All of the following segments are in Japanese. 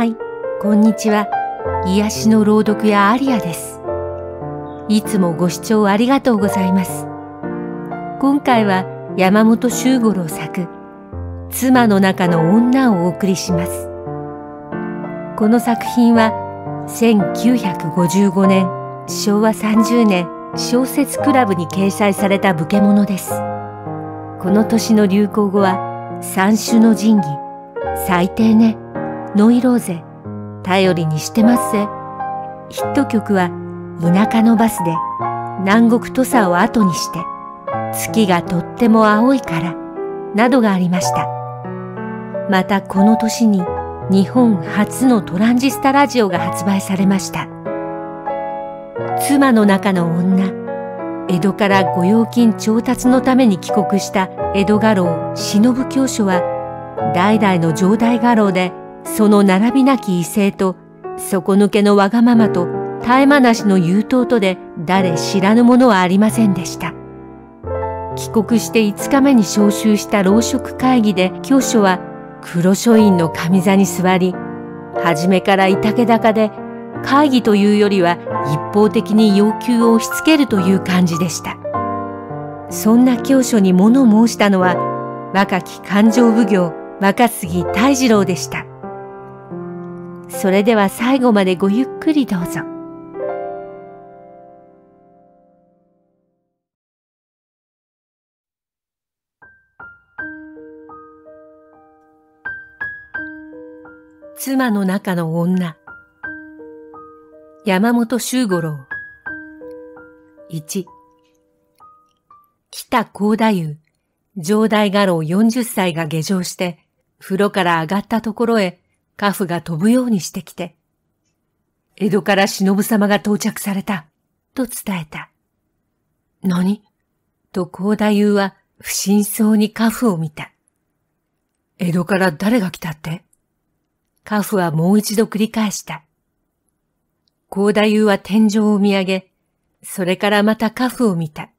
はい、こんにちは。癒しの朗読やアリアです。いつもご視聴ありがとうございます。今回は山本周五郎作、妻の中の女をお送りします。この作品は1955年、昭和30年、小説クラブに掲載された武家物です。この年の流行語は、三種の神器、最低ね、ノイローゼ、頼りにしてますぜ。ヒット曲は田舎のバスで南国土佐を後にして月がとっても青いからなどがありました。またこの年に日本初のトランジスタラジオが発売されました。妻の中の女、江戸から御用金調達のために帰国した江戸画廊忍教書は代々の城代画廊でその並びなき威勢と、底抜けのわがままと、絶え間なしの優等とで誰知らぬものはありませんでした。帰国して5日目に招集した老職会議で教書は黒書院の上座に座り、初めからいたけだかで会議というよりは一方的に要求を押し付けるという感じでした。そんな教書に物申したのは若き勘定奉行若杉大二郎でした。それでは最後までごゆっくりどうぞ。妻の中の女山本周五郎一北高太夫、上代画廊40歳が下城して、風呂から上がったところへカフが飛ぶようにしてきて、江戸から忍様が到着された、と伝えた。何と高太夫は不審そうにカフを見た。江戸から誰が来たってカフはもう一度繰り返した。高太夫は天井を見上げ、それからまたカフを見た。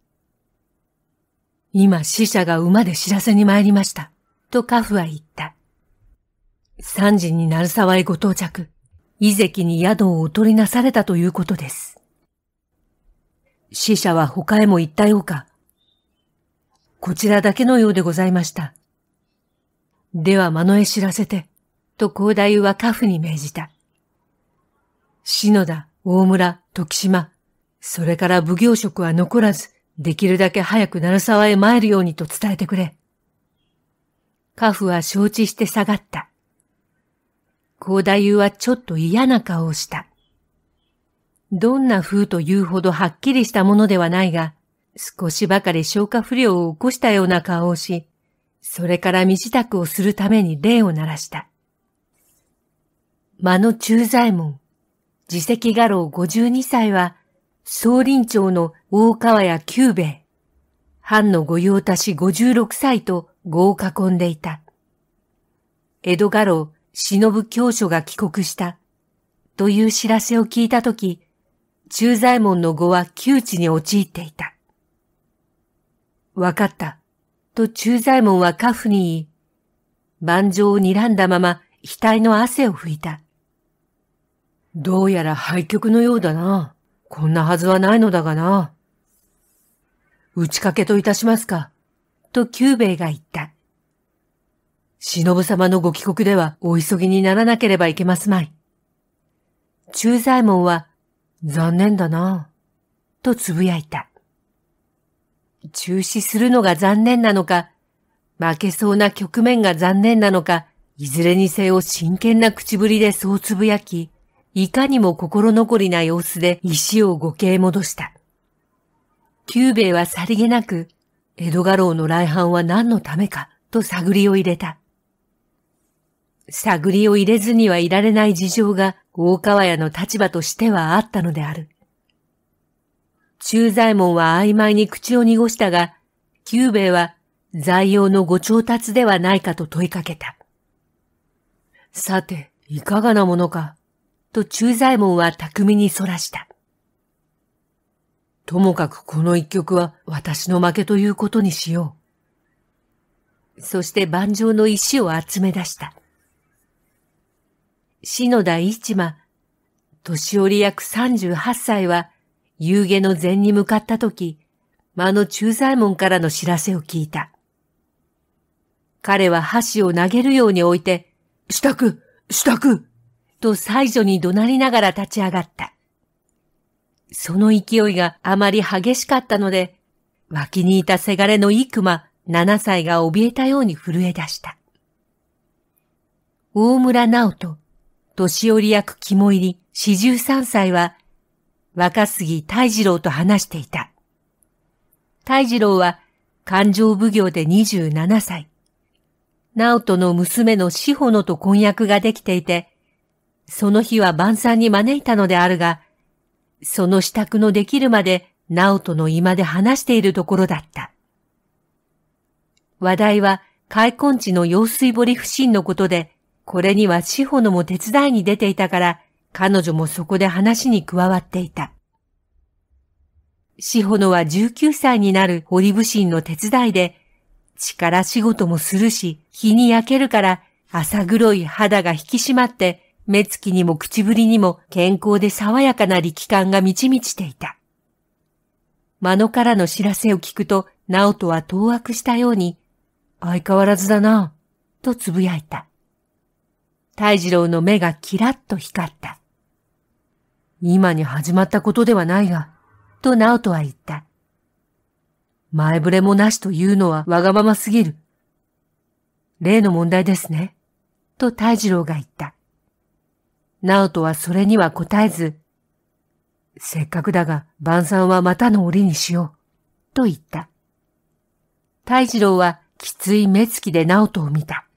今死者が馬で知らせに参りました、とカフは言った。3時に鳴沢へご到着、遺跡に宿をお取りなされたということです。死者は他へも行ったようか。こちらだけのようでございました。では、間野へ知らせて、と広大は家父に命じた。篠田、大村、徳島、それから奉行職は残らず、できるだけ早く鳴沢へ参るようにと伝えてくれ。家父は承知して下がった。高太夫はちょっと嫌な顔をした。どんな風というほどはっきりしたものではないが、少しばかり消化不良を起こしたような顔をし、それから身支度をするために礼を鳴らした。間の中左衛門、自責画廊52歳は、総林町の大川屋久兵衛、藩の御用達56歳と合を囲んでいた。江戸画廊忍教書が帰国した、という知らせを聞いたとき、中在門の語は窮地に陥っていた。わかった、と中在門はカフに言い、万丈を睨んだまま額の汗を拭いた。どうやら廃局のようだな。こんなはずはないのだがな。打ち掛けといたしますか、と久兵衛が言った。忍様のご帰国ではお急ぎにならなければいけますまい。中左衛門は、残念だなぁ、とつぶやいた。中止するのが残念なのか、負けそうな局面が残念なのか、いずれにせよ真剣な口ぶりでそうつぶやき、いかにも心残りな様子で石をご計戻した。久兵衛はさりげなく、江戸家老の来犯は何のためかと探りを入れた。探りを入れずにはいられない事情が大川屋の立場としてはあったのである。中左衛門は曖昧に口を濁したが、久兵衛は在用のご調達ではないかと問いかけた。さて、いかがなものか、と中左衛門は巧みに逸らした。ともかくこの一曲は私の負けということにしよう。そして盤上の石を集め出した。篠田一馬、年寄り役38歳は、夕下の前に向かった時、間の中左衛門からの知らせを聞いた。彼は箸を投げるように置いて、支度支度と最女に怒鳴りながら立ち上がった。その勢いがあまり激しかったので、脇にいたせがれのイクマ7歳が怯えたように震え出した。大村直人、年寄り役肝入り四十三歳は、若杉大二郎と話していた。大二郎は勘定奉行で二十七歳。直人の娘の志保のと婚約ができていて、その日は晩餐に招いたのであるが、その支度のできるまで直人の居間で話しているところだった。話題は開墾地の用水堀不審のことで、これには志保のも手伝いに出ていたから、彼女もそこで話に加わっていた。志保のは19歳になる堀部神の手伝いで、力仕事もするし、日に焼けるから朝黒い肌が引き締まって、目つきにも口ぶりにも健康で爽やかな力感が満ち満ちていた。間野からの知らせを聞くと、直人は当惑したように、相変わらずだなつと呟いた。大二郎の目がキラッと光った。今に始まったことではないが、と直人は言った。前触れもなしというのはわがまますぎる。例の問題ですね、と大二郎が言った。直人はそれには答えず、せっかくだが晩餐はまたの折にしよう、と言った。大二郎はきつい目つきで直人を見た。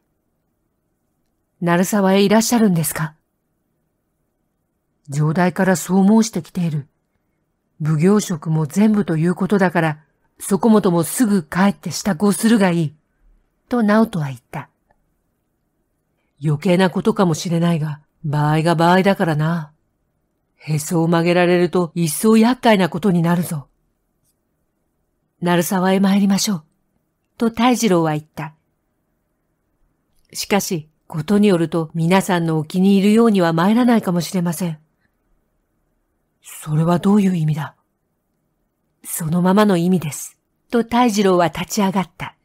鳴沢へいらっしゃるんですか上代からそう申してきている。奉行職も全部ということだから、そこもともすぐ帰って支度をするがいい。と直人は言った。余計なことかもしれないが、場合が場合だからな。へそを曲げられると一層厄介なことになるぞ。鳴沢へ参りましょう。と大二郎は言った。しかし、ことによると皆さんのお気に入るようには参らないかもしれません。それはどういう意味だそのままの意味です。と大二郎は立ち上がった。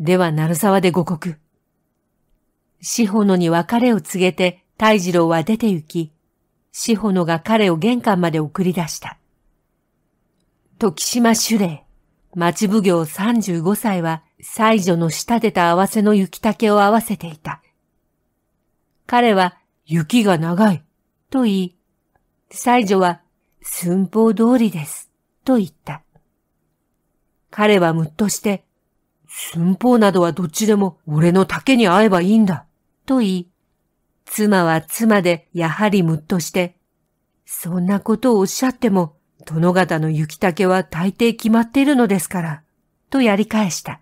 では、鳴沢で五国。志保野に別れを告げて、大二郎は出て行き、志保野が彼を玄関まで送り出した。時島修礼、町奉行35歳は、妻女の仕立てた合わせの雪竹を合わせていた。彼は雪が長いと言い、妻女は寸法通りですと言った。彼はむっとして、寸法などはどっちでも俺の竹に会えばいいんだと言い、妻は妻でやはりむっとして、そんなことをおっしゃっても、殿方の雪竹は大抵決まっているのですから、とやり返した。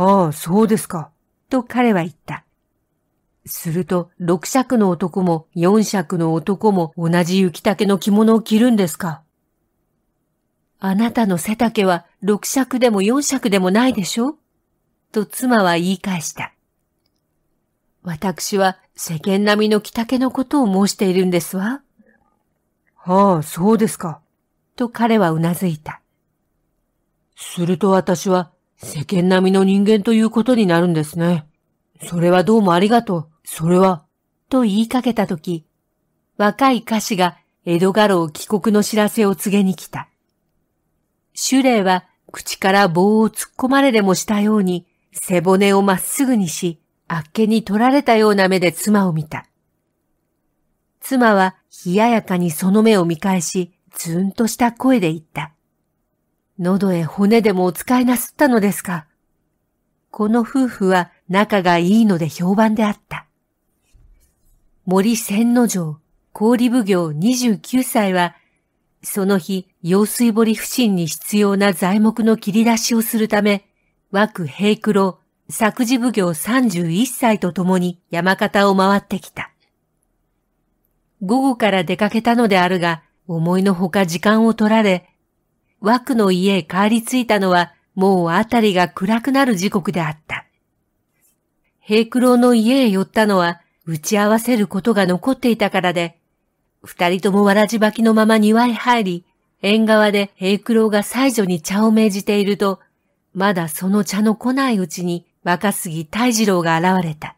ああ、そうですか。と彼は言った。すると、六尺の男も四尺の男も同じ雪竹の着物を着るんですかあなたの背丈は六尺でも四尺でもないでしょと妻は言い返した。私は世間並みの着丈のことを申しているんですわ。ああ、そうですか。と彼はうなずいた。すると私は世間並みの人間ということになるんですね。それはどうもありがとう。それは。と言いかけたとき、若い歌詞が江戸家老帰国の知らせを告げに来た。シュレイは口から棒を突っ込まれでもしたように、背骨をまっすぐにし、あっけに取られたような目で妻を見た。妻は冷ややかにその目を見返し、ずんとした声で言った。喉へ骨でもお使いなすったのですか。この夫婦は仲がいいので評判であった。森千之丞、氷奉行29歳は、その日、用水堀不振に必要な材木の切り出しをするため、枠平九郎、作事奉行31歳と共に山形を回ってきた。午後から出かけたのであるが、思いのほか時間を取られ、枠の家へ帰り着いたのは、もうあたりが暗くなる時刻であった。平九郎の家へ寄ったのは、打ち合わせることが残っていたからで、二人ともわらじばきのまま庭へ入り、縁側で平九郎が最女に茶を命じていると、まだその茶の来ないうちに若杉大二郎が現れた。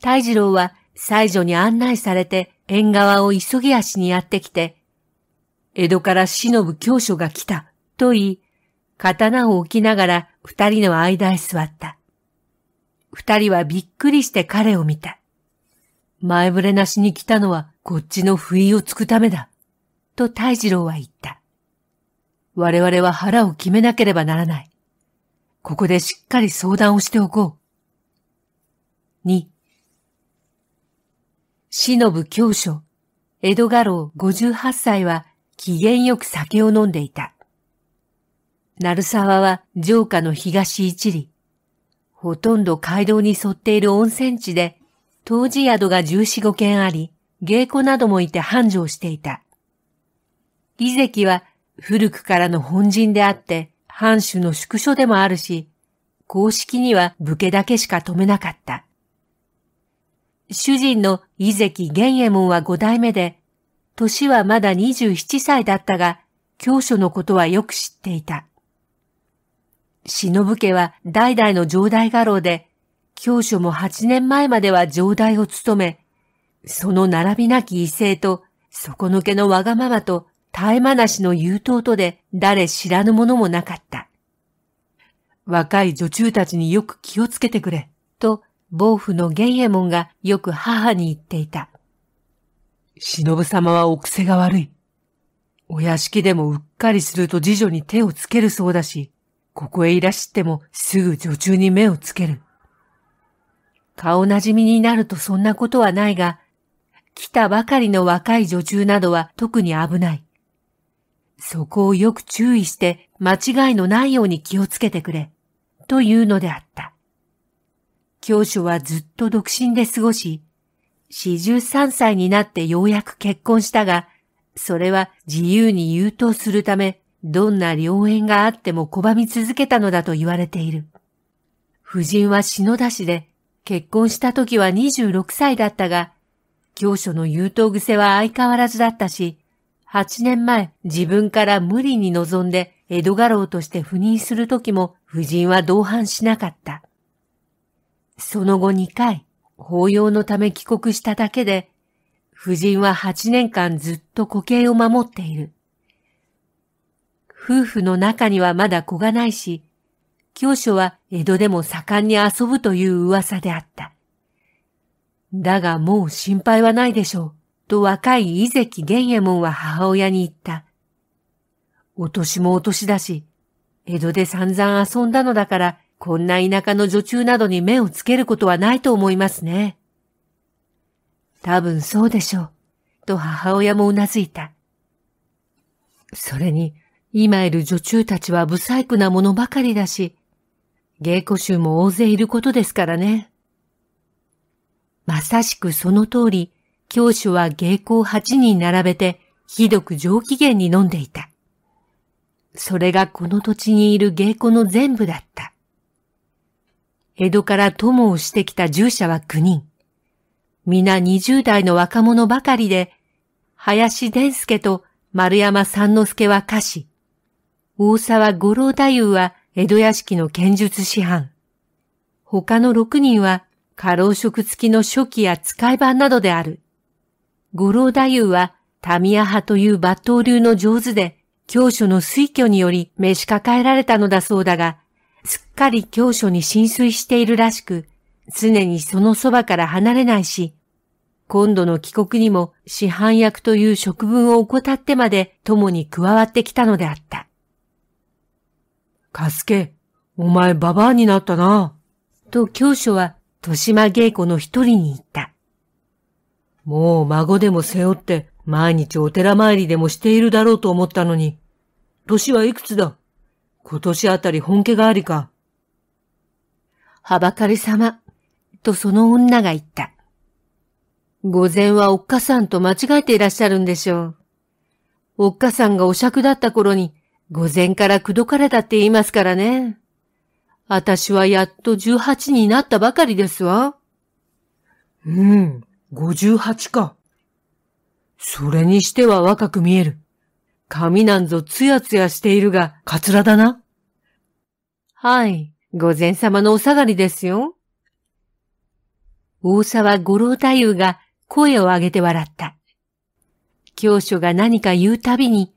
大二郎は西女に案内されて縁側を急ぎ足にやってきて、江戸から忍ぶ教書が来た、と言い、刀を置きながら二人の間へ座った。二人はびっくりして彼を見た。前触れなしに来たのはこっちの不意をつくためだ、と大二郎は言った。我々は腹を決めなければならない。ここでしっかり相談をしておこう。二、忍教書、江戸家老十八歳は機嫌よく酒を飲んでいた。鳴沢は城下の東一里、ほとんど街道に沿っている温泉地で、当時宿が十四五軒あり、芸妓などもいて繁盛していた。遺跡は古くからの本陣であって、藩主の宿所でもあるし、公式には武家だけしか止めなかった。主人の遺跡玄右衛門は五代目で、年はまだ27歳だったが、教書のことはよく知っていた。忍家は代々の上代画廊で、教書も8年前までは上代を務め、その並びなき異性と、底抜けのわがままと、絶え間なしの優等とで誰知らぬものもなかった。若い女中たちによく気をつけてくれ、と、暴風の玄右衛門がよく母に言っていた。忍様はお癖が悪い。お屋敷でもうっかりすると次女に手をつけるそうだし、ここへいらしてもすぐ女中に目をつける。顔なじみになるとそんなことはないが、来たばかりの若い女中などは特に危ない。そこをよく注意して間違いのないように気をつけてくれ、というのであった。教書はずっと独身で過ごし、十三歳になってようやく結婚したが、それは自由に優等するため、どんな良縁があっても拒み続けたのだと言われている。夫人は篠田氏で、結婚した時は二十六歳だったが、教書の優等癖は相変わらずだったし、八年前自分から無理に望んで江戸家老として赴任する時も夫人は同伴しなかった。その後二回、法要のため帰国しただけで、夫人は8年間ずっと固形を守っている。夫婦の中にはまだ子がないし、教書は江戸でも盛んに遊ぶという噂であった。だがもう心配はないでしょう、と若い伊関玄右衛門は母親に言った。お年もお年だし、江戸で散々遊んだのだから、こんな田舎の女中などに目をつけることはないと思いますね。多分そうでしょう、と母親もうなずいた。それに、今いる女中たちは不細工なものばかりだし、芸妓衆も大勢いることですからね。まさしくその通り、教主は芸妓8人並べて、ひどく上機嫌に飲んでいた。それがこの土地にいる芸妓の全部だった。江戸から友をしてきた従者は9人。皆20代の若者ばかりで、林伝助と丸山三之助は歌詞。大沢五郎太夫は江戸屋敷の剣術師範。他の6人は過労食付きの初期や使い版などである。五郎太夫は民ヤ派という抜刀流の上手で、教書の推挙により召し抱えられたのだそうだが、すっかり教書に浸水しているらしく、常にそのそばから離れないし、今度の帰国にも市販役という職分を怠ってまで共に加わってきたのであった。カスケ、お前ババアになったな。と教書は豊島稽古の一人に言った。もう孫でも背負って毎日お寺参りでもしているだろうと思ったのに。年はいくつだ今年あたり本家がありか。はばかり様、とその女が言った。午前はおっかさんと間違えていらっしゃるんでしょう。おっかさんがお酌だった頃に、午前から口説かれたって言いますからね。私はやっと十八になったばかりですわ。うん、五十八か。それにしては若く見える。髪なんぞつやつやしているが、カツラだな。はい、御前様のお下がりですよ。大沢五郎太夫が声を上げて笑った。教書が何か言うたびに、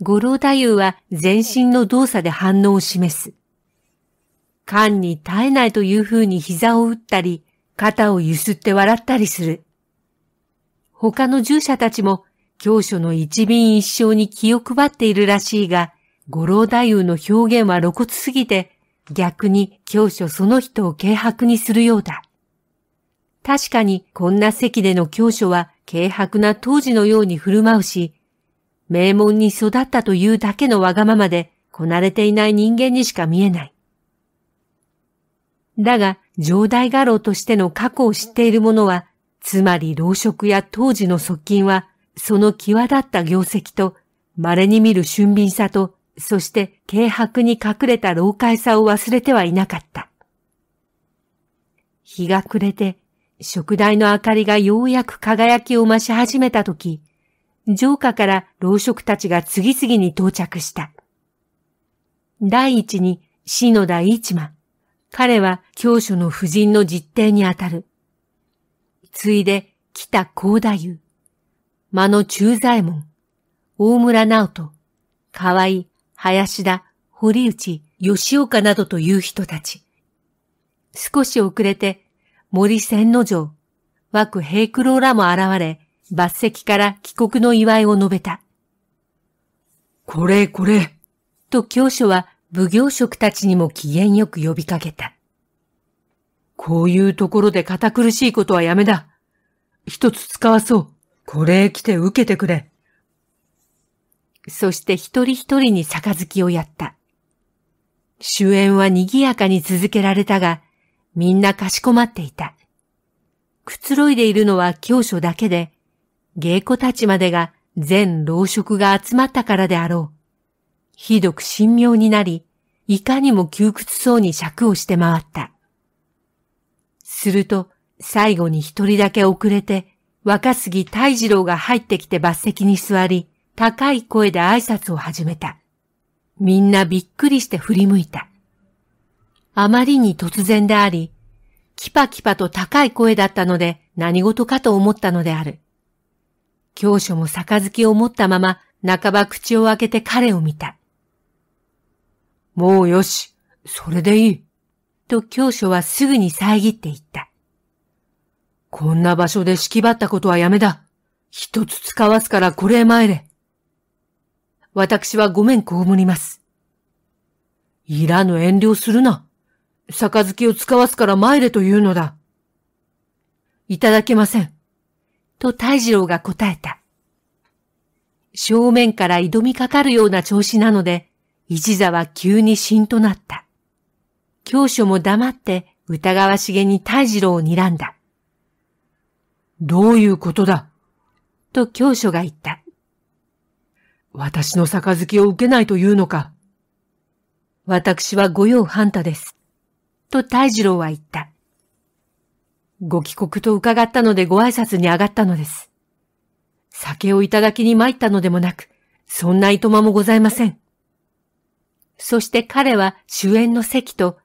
五郎太夫は全身の動作で反応を示す。缶に耐えないという風に膝を打ったり、肩を揺すって笑ったりする。他の従者たちも教書の一便一生に気を配っているらしいが、五郎太夫の表現は露骨すぎて、逆に教書その人を軽薄にするようだ。確かにこんな席での教書は軽薄な当時のように振る舞うし、名門に育ったというだけのわがままで、こなれていない人間にしか見えない。だが、上代画廊としての過去を知っている者は、つまり老職や当時の側近は、その際立った業績と、稀に見る俊敏さと、そして軽薄に隠れた老快さを忘れてはいなかった。日が暮れて、食台の明かりがようやく輝きを増し始めたとき、城下から老職たちが次々に到着した。第一に篠田一馬。彼は教書の夫人の実定にあたる。ついで北高太夫。間野中左衛門、大村直人、河合、林田、堀内、吉岡などという人たち。少し遅れて、森千之丞、枠平九郎らも現れ、抜石から帰国の祝いを述べた。これこれ、と教書は奉行職たちにも機嫌よく呼びかけた。こういうところで堅苦しいことはやめだ。一つ使わそう。これ来て受けてくれ。そして一人一人に杯をやった。主演は賑やかに続けられたが、みんなかしこまっていた。くつろいでいるのは教書だけで、芸妓たちまでが全老職が集まったからであろう。ひどく神妙になり、いかにも窮屈そうに尺をして回った。すると、最後に一人だけ遅れて、若杉大二郎が入ってきて抜石に座り、高い声で挨拶を始めた。みんなびっくりして振り向いた。あまりに突然であり、キパキパと高い声だったので何事かと思ったのである。教書も杯を持ったまま半ば口を開けて彼を見た。もうよし、それでいい。と教書はすぐに遮っていった。こんな場所でしきばったことはやめだ。一つ使わすからこれへ参れ。私はごめんこむります。いらぬ遠慮するな。杯を使わすから参れというのだ。いただけません。と大二郎が答えた。正面から挑みかかるような調子なので、一座は急にしんとなった。教書も黙って疑わしげに大二郎を睨んだ。どういうことだと教書が言った。私の杯を受けないというのか。私は御用半太です。と大二郎は言った。ご帰国と伺ったのでご挨拶に上がったのです。酒をいただきに参ったのでもなく、そんな糸間もございません。そして彼は主演の席と、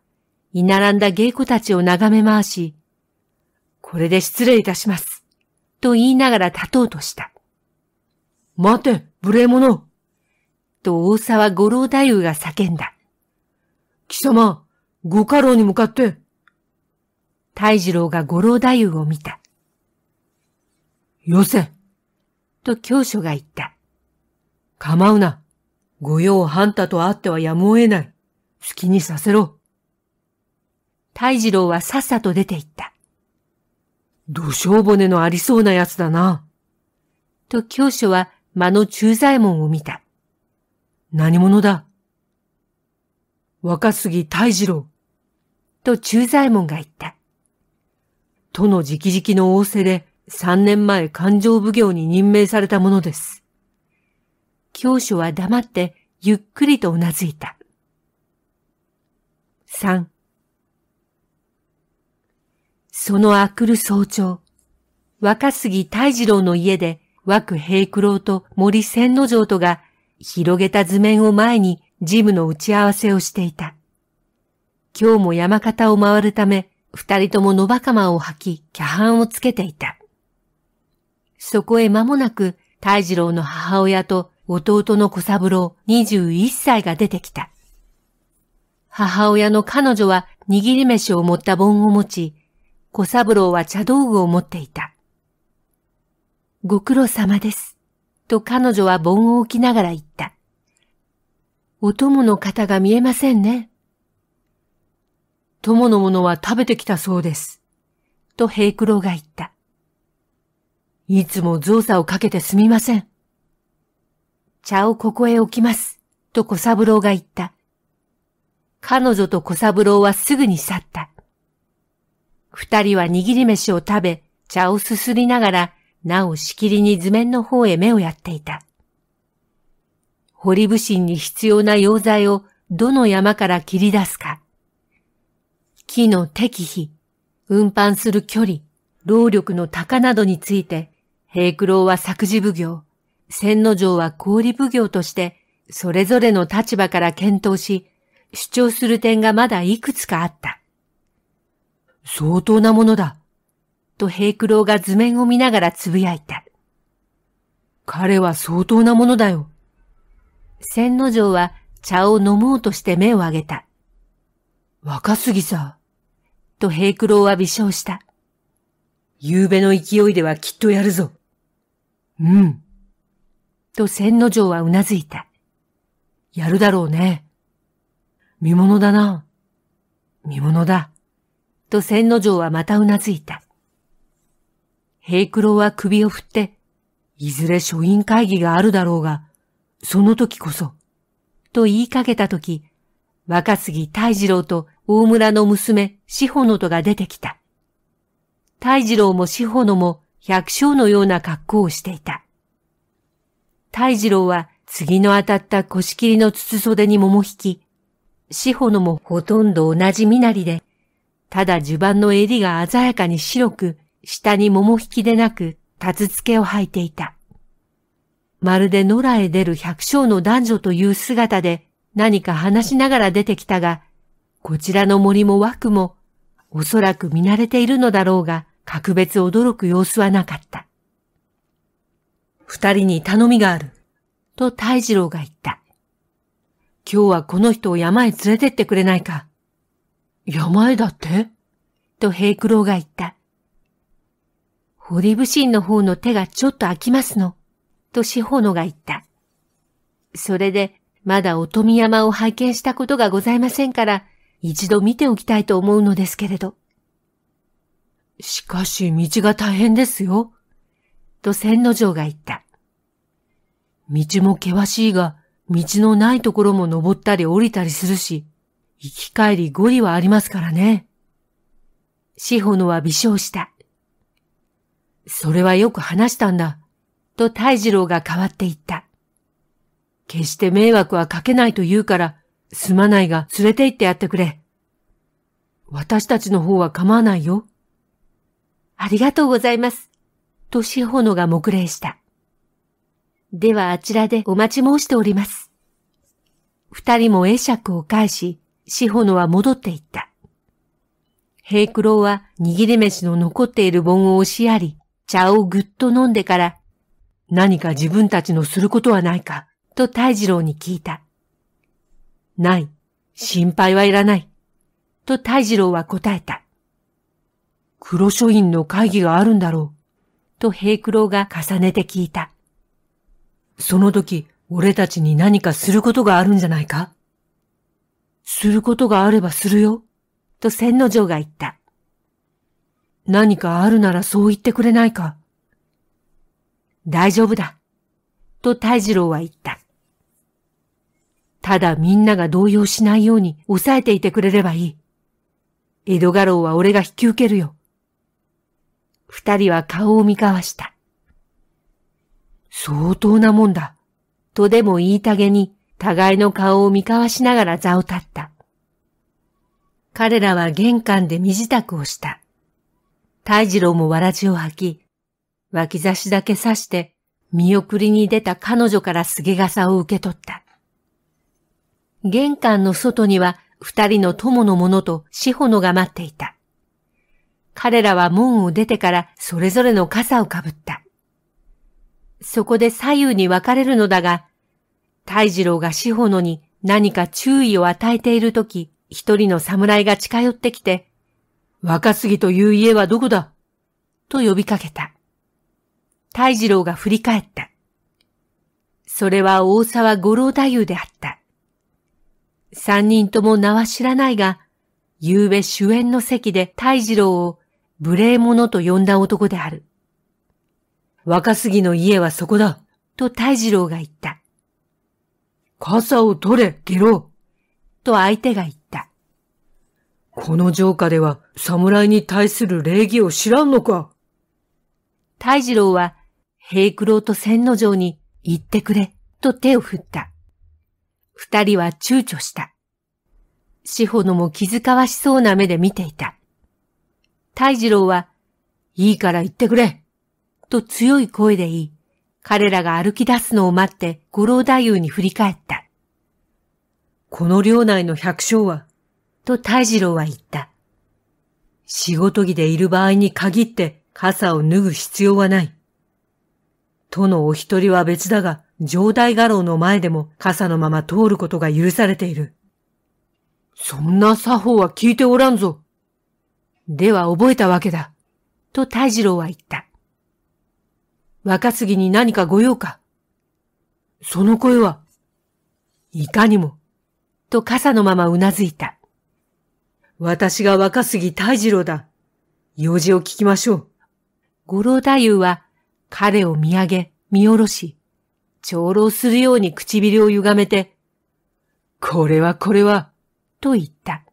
居並んだ芸妓たちを眺め回し、これで失礼いたします。と言いながら立とうとした。待て、無礼者と大沢五郎太夫が叫んだ。貴様、ご家老に向かって。大二郎が五郎太夫を見た。よせ。と教書が言った。構うな。御用半太と会ってはやむを得ない。好きにさせろ。大二郎はさっさと出て行った。土生骨のありそうなやつだな。と教書は間の中左衛門を見た。何者だ若杉大二郎。と中左衛門が言った。都の直々の仰せで三年前勘定奉行に任命されたものです。教書は黙ってゆっくりと頷いた。三、そのあくる早朝、若杉大二郎の家で、枠平九郎と森千之丞とが、広げた図面を前に、事務の打ち合わせをしていた。今日も山形を回るため、二人とも野馬釜を吐き、キャハンをつけていた。そこへ間もなく、大二郎の母親と弟の小三郎21歳が出てきた。母親の彼女は握り飯を持った盆を持ち、小三郎は茶道具を持っていた。ご苦労様です。と彼女は盆を置きながら言った。お供の方が見えませんね。友のものは食べてきたそうです。と平九郎が言った。いつも造作をかけてすみません。茶をここへ置きます。と小三郎が言った。彼女と小三郎はすぐに去った。二人は握り飯を食べ、茶をすすりながら、なおしきりに図面の方へ目をやっていた。堀武神に必要な溶剤をどの山から切り出すか。木の適比、運搬する距離、労力の高などについて、平九郎は作事奉行、千之城は氷奉行として、それぞれの立場から検討し、主張する点がまだいくつかあった。相当なものだ。と平九郎が図面を見ながらつぶやいた。彼は相当なものだよ。千之丞は茶を飲もうとして目を上げた。若すぎさ。と平九郎は微笑した。夕べの勢いではきっとやるぞ。うん。と千之丞はうなずいた。やるだろうね。見物だな。見物だ。と千の城はまたうなずいた。平九郎は首を振って、いずれ書院会議があるだろうが、その時こそ、と言いかけた時、若杉大二郎と大村の娘、志保のとが出てきた。大二郎も志保のも百姓のような格好をしていた。大二郎は次の当たった腰切りの筒袖に桃引き、志保のもほとんど同じ身なりで、ただ襦袢の襟が鮮やかに白く、下に桃引きでなく、たつつけを履いていた。まるで野良へ出る百姓の男女という姿で何か話しながら出てきたが、こちらの森も枠も、おそらく見慣れているのだろうが、格別驚く様子はなかった。二人に頼みがある、と大二郎が言った。今日はこの人を山へ連れてってくれないか。山へだってと平九郎が言った。堀武神の方の手がちょっと空きますの、と四方野が言った。それで、まだ乙見山を拝見したことがございませんから、一度見ておきたいと思うのですけれど。しかし、道が大変ですよ、と千之丞が言った。道も険しいが、道のないところも登ったり降りたりするし、生き返りゴリはありますからね。志保のは微笑した。それはよく話したんだ、と大二郎が変わっていった。決して迷惑はかけないと言うから、すまないが連れて行ってやってくれ。私たちの方は構わないよ。ありがとうございます。と志保のが黙礼した。ではあちらでお待ち申しております。二人も会釈を返し、四方のは戻っていった。平九郎は握り飯の残っている盆を押しやり、茶をぐっと飲んでから、何か自分たちのすることはないか、と大二郎に聞いた。ない、心配はいらない、と大二郎は答えた。黒書院の会議があるんだろう、と平九郎が重ねて聞いた。その時、俺たちに何かすることがあるんじゃないかすることがあればするよ、と千の城が言った。何かあるならそう言ってくれないか。大丈夫だ、と大二郎は言った。ただみんなが動揺しないように抑えていてくれればいい。江戸家老は俺が引き受けるよ。二人は顔を見交わした。相当なもんだ。とでも言いたげに互いの顔を見交わしながら座を立った。彼らは玄関で身支度をした。大二郎もわらじを履き、脇差しだけ刺して見送りに出た彼女から杉さを受け取った。玄関の外には二人の友の者と志保のが待っていた。彼らは門を出てからそれぞれの傘をかぶった。そこで左右に分かれるのだが、大二郎が志保野に何か注意を与えているとき、一人の侍が近寄ってきて、若杉という家はどこだと呼びかけた。大二郎が振り返った。それは大沢五郎太夫であった。三人とも名は知らないが、夕べ主演の席で大二郎を無礼者と呼んだ男である。若杉の家はそこだ、と大二郎が言った。傘を取れ、ゲロと相手が言った。この城下では侍に対する礼儀を知らんのか大二郎は平九郎と千之丞に行ってくれと手を振った。二人は躊躇した。志保のも気遣わしそうな目で見ていた。大二郎は、いいから行ってくれと強い声で言い、彼らが歩き出すのを待って五郎太夫に振り返った。この領内の百姓は、と大二郎は言った。仕事着でいる場合に限って傘を脱ぐ必要はない。とのお一人は別だが、上代画廊の前でも傘のまま通ることが許されている。そんな作法は聞いておらんぞ。では覚えたわけだ。と大二郎は言った。若杉に何かご用かその声は、いかにも、と傘のままうなずいた。私が若杉大二郎だ。用事を聞きましょう。五郎太夫は彼を見上げ、見下ろし、長老するように唇を歪めて、これはこれは、と言った。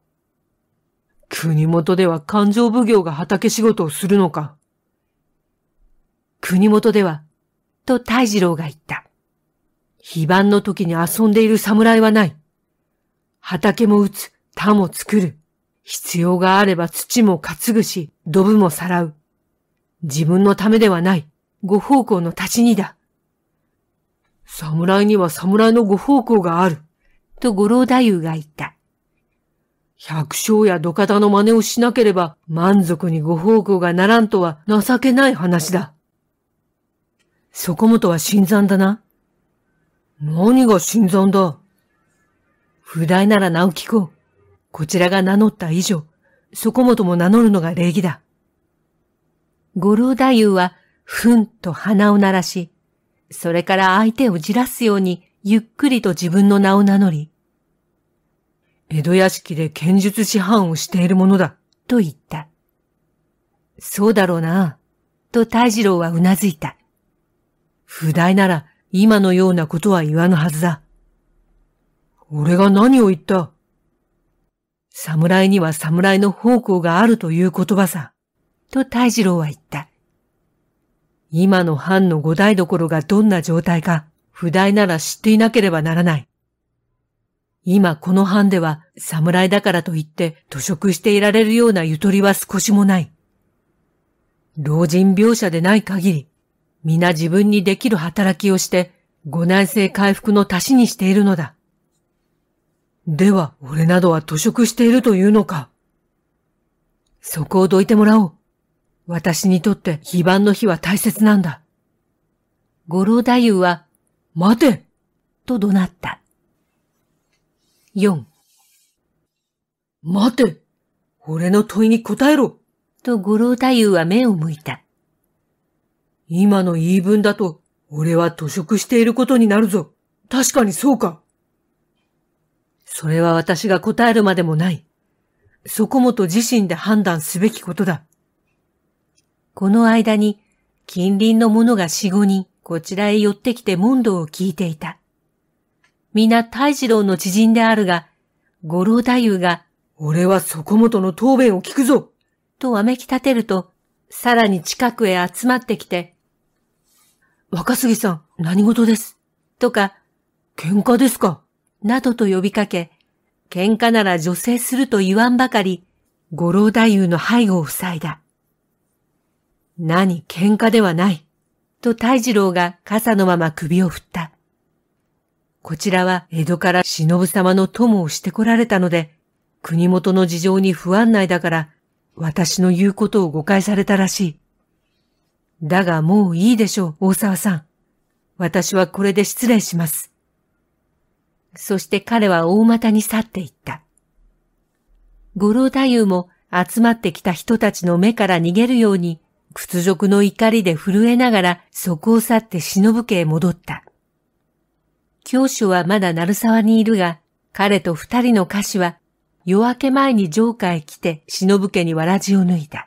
国元では勘定奉行が畑仕事をするのか。国元では、と大二郎が言った。非番の時に遊んでいる侍はない。畑も打つ、田も作る。必要があれば土も担ぐし、土部もさらう。自分のためではない、ご奉公の立ちにだ。侍には侍のご奉公がある、と五郎太夫が言った。百姓や土方の真似をしなければ満足にご奉公がならんとは情けない話だ。そこもとは新参だな。何が新参だ不代なら名を聞こう。こちらが名乗った以上、そこもとも名乗るのが礼儀だ。五郎太夫は、ふんと鼻を鳴らし、それから相手をじらすように、ゆっくりと自分の名を名乗り、江戸屋敷で剣術師範をしているものだ、と言った。そうだろうな、と大二郎はうなずいた。不代なら今のようなことは言わぬはずだ。俺が何を言った侍には侍の方向があるという言葉さ。と大二郎は言った。今の藩の五代所がどんな状態か、不代なら知っていなければならない。今この藩では侍だからといって図職していられるようなゆとりは少しもない。老人描写でない限り、皆自分にできる働きをして、五難性回復の足しにしているのだ。では、俺などは図食しているというのか。そこをどいてもらおう。私にとって非番の日は大切なんだ。五郎太夫は、待てと怒鳴った。四。待て俺の問いに答えろと五郎太夫は目を向いた。今の言い分だと、俺は図職していることになるぞ。確かにそうか。それは私が答えるまでもない。そこもと自身で判断すべきことだ。この間に、近隣の者が四五人、こちらへ寄ってきて問答を聞いていた。皆大二郎の知人であるが、五郎太夫が、俺はそこもとの答弁を聞くぞとわめき立てると、さらに近くへ集まってきて、若杉さん、何事ですとか、喧嘩ですかなどと呼びかけ、喧嘩なら女性すると言わんばかり、五郎太夫の背後を塞いだ。何、喧嘩ではない。と大二郎が傘のまま首を振った。こちらは江戸から忍様の友をしてこられたので、国元の事情に不安内だから、私の言うことを誤解されたらしい。だがもういいでしょう、大沢さん。私はこれで失礼します。そして彼は大股に去っていった。五郎太夫も集まってきた人たちの目から逃げるように、屈辱の怒りで震えながらそこを去って忍家へ戻った。教主はまだ鳴沢にいるが、彼と二人の歌詞は夜明け前に城下へ来て忍家にわらじを脱いだ。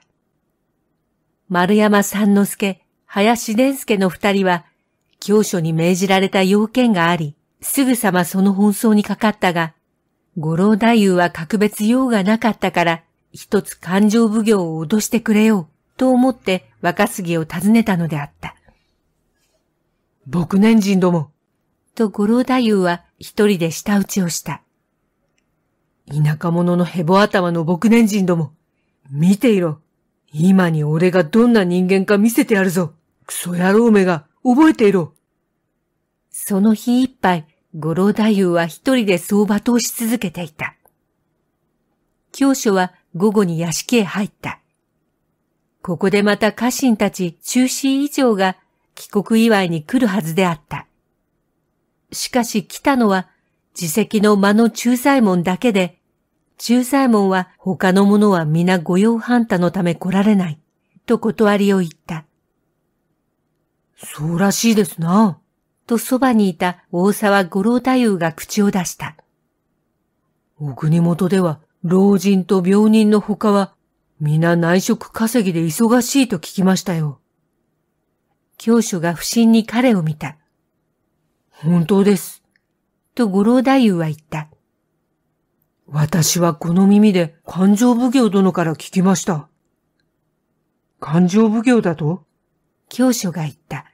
丸山三之助、林伝助の二人は、教書に命じられた要件があり、すぐさまその奔走にかかったが、五郎太夫は格別用がなかったから、一つ勘定奉行を脅してくれよう、と思って若杉を訪ねたのであった。僕年人ども。と五郎太夫は一人で舌打ちをした。田舎者のヘボ頭の僕年人ども、見ていろ。今に俺がどんな人間か見せてやるぞ。クソ野郎めが、覚えていろ。その日いっぱい、五郎太夫は一人で相場通し続けていた。教書は午後に屋敷へ入った。ここでまた家臣たち中止以上が帰国祝いに来るはずであった。しかし来たのは自責の間の仲裁門だけで、仲左衛門は他の者は皆御用反対のため来られない、と断りを言った。そうらしいですな。とそばにいた大沢五郎太夫が口を出した。お国元では老人と病人の他は皆内職稼ぎで忙しいと聞きましたよ。教書が不審に彼を見た。本当です。と五郎太夫は言った。私はこの耳で勘定奉行殿から聞きました。勘定奉行だと教書が言った。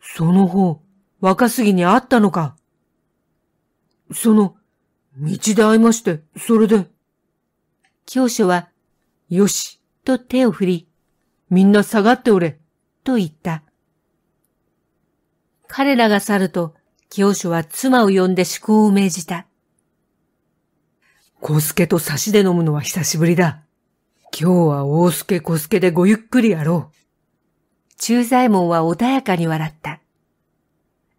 その方、若杉に会ったのかその、道で会いまして、それで。教書は、よし、と手を振り、みんな下がっておれ、と言った。彼らが去ると、教書は妻を呼んで思考を命じた。小助と差しで飲むのは久しぶりだ。今日は大助小助でごゆっくりやろう。中左衛門は穏やかに笑った。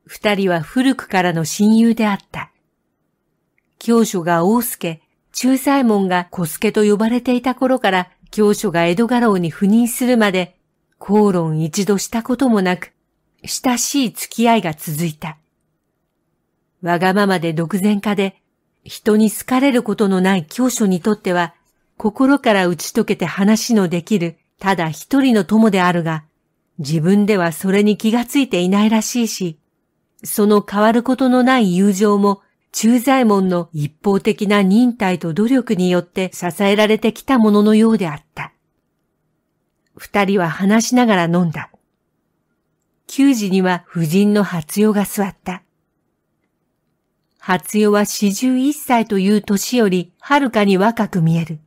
二人は古くからの親友であった。教書が大助、中左衛門が小助と呼ばれていた頃から教書が江戸家老に赴任するまで、口論一度したこともなく、親しい付き合いが続いた。わがままで独善家で、人に好かれることのない教書にとっては、心から打ち解けて話のできる、ただ一人の友であるが、自分ではそれに気がついていないらしいし、その変わることのない友情も、駐在門の一方的な忍耐と努力によって支えられてきたもののようであった。二人は話しながら飲んだ。給時には夫人の発代が座った。初代は四十一歳という年よりはるかに若く見える。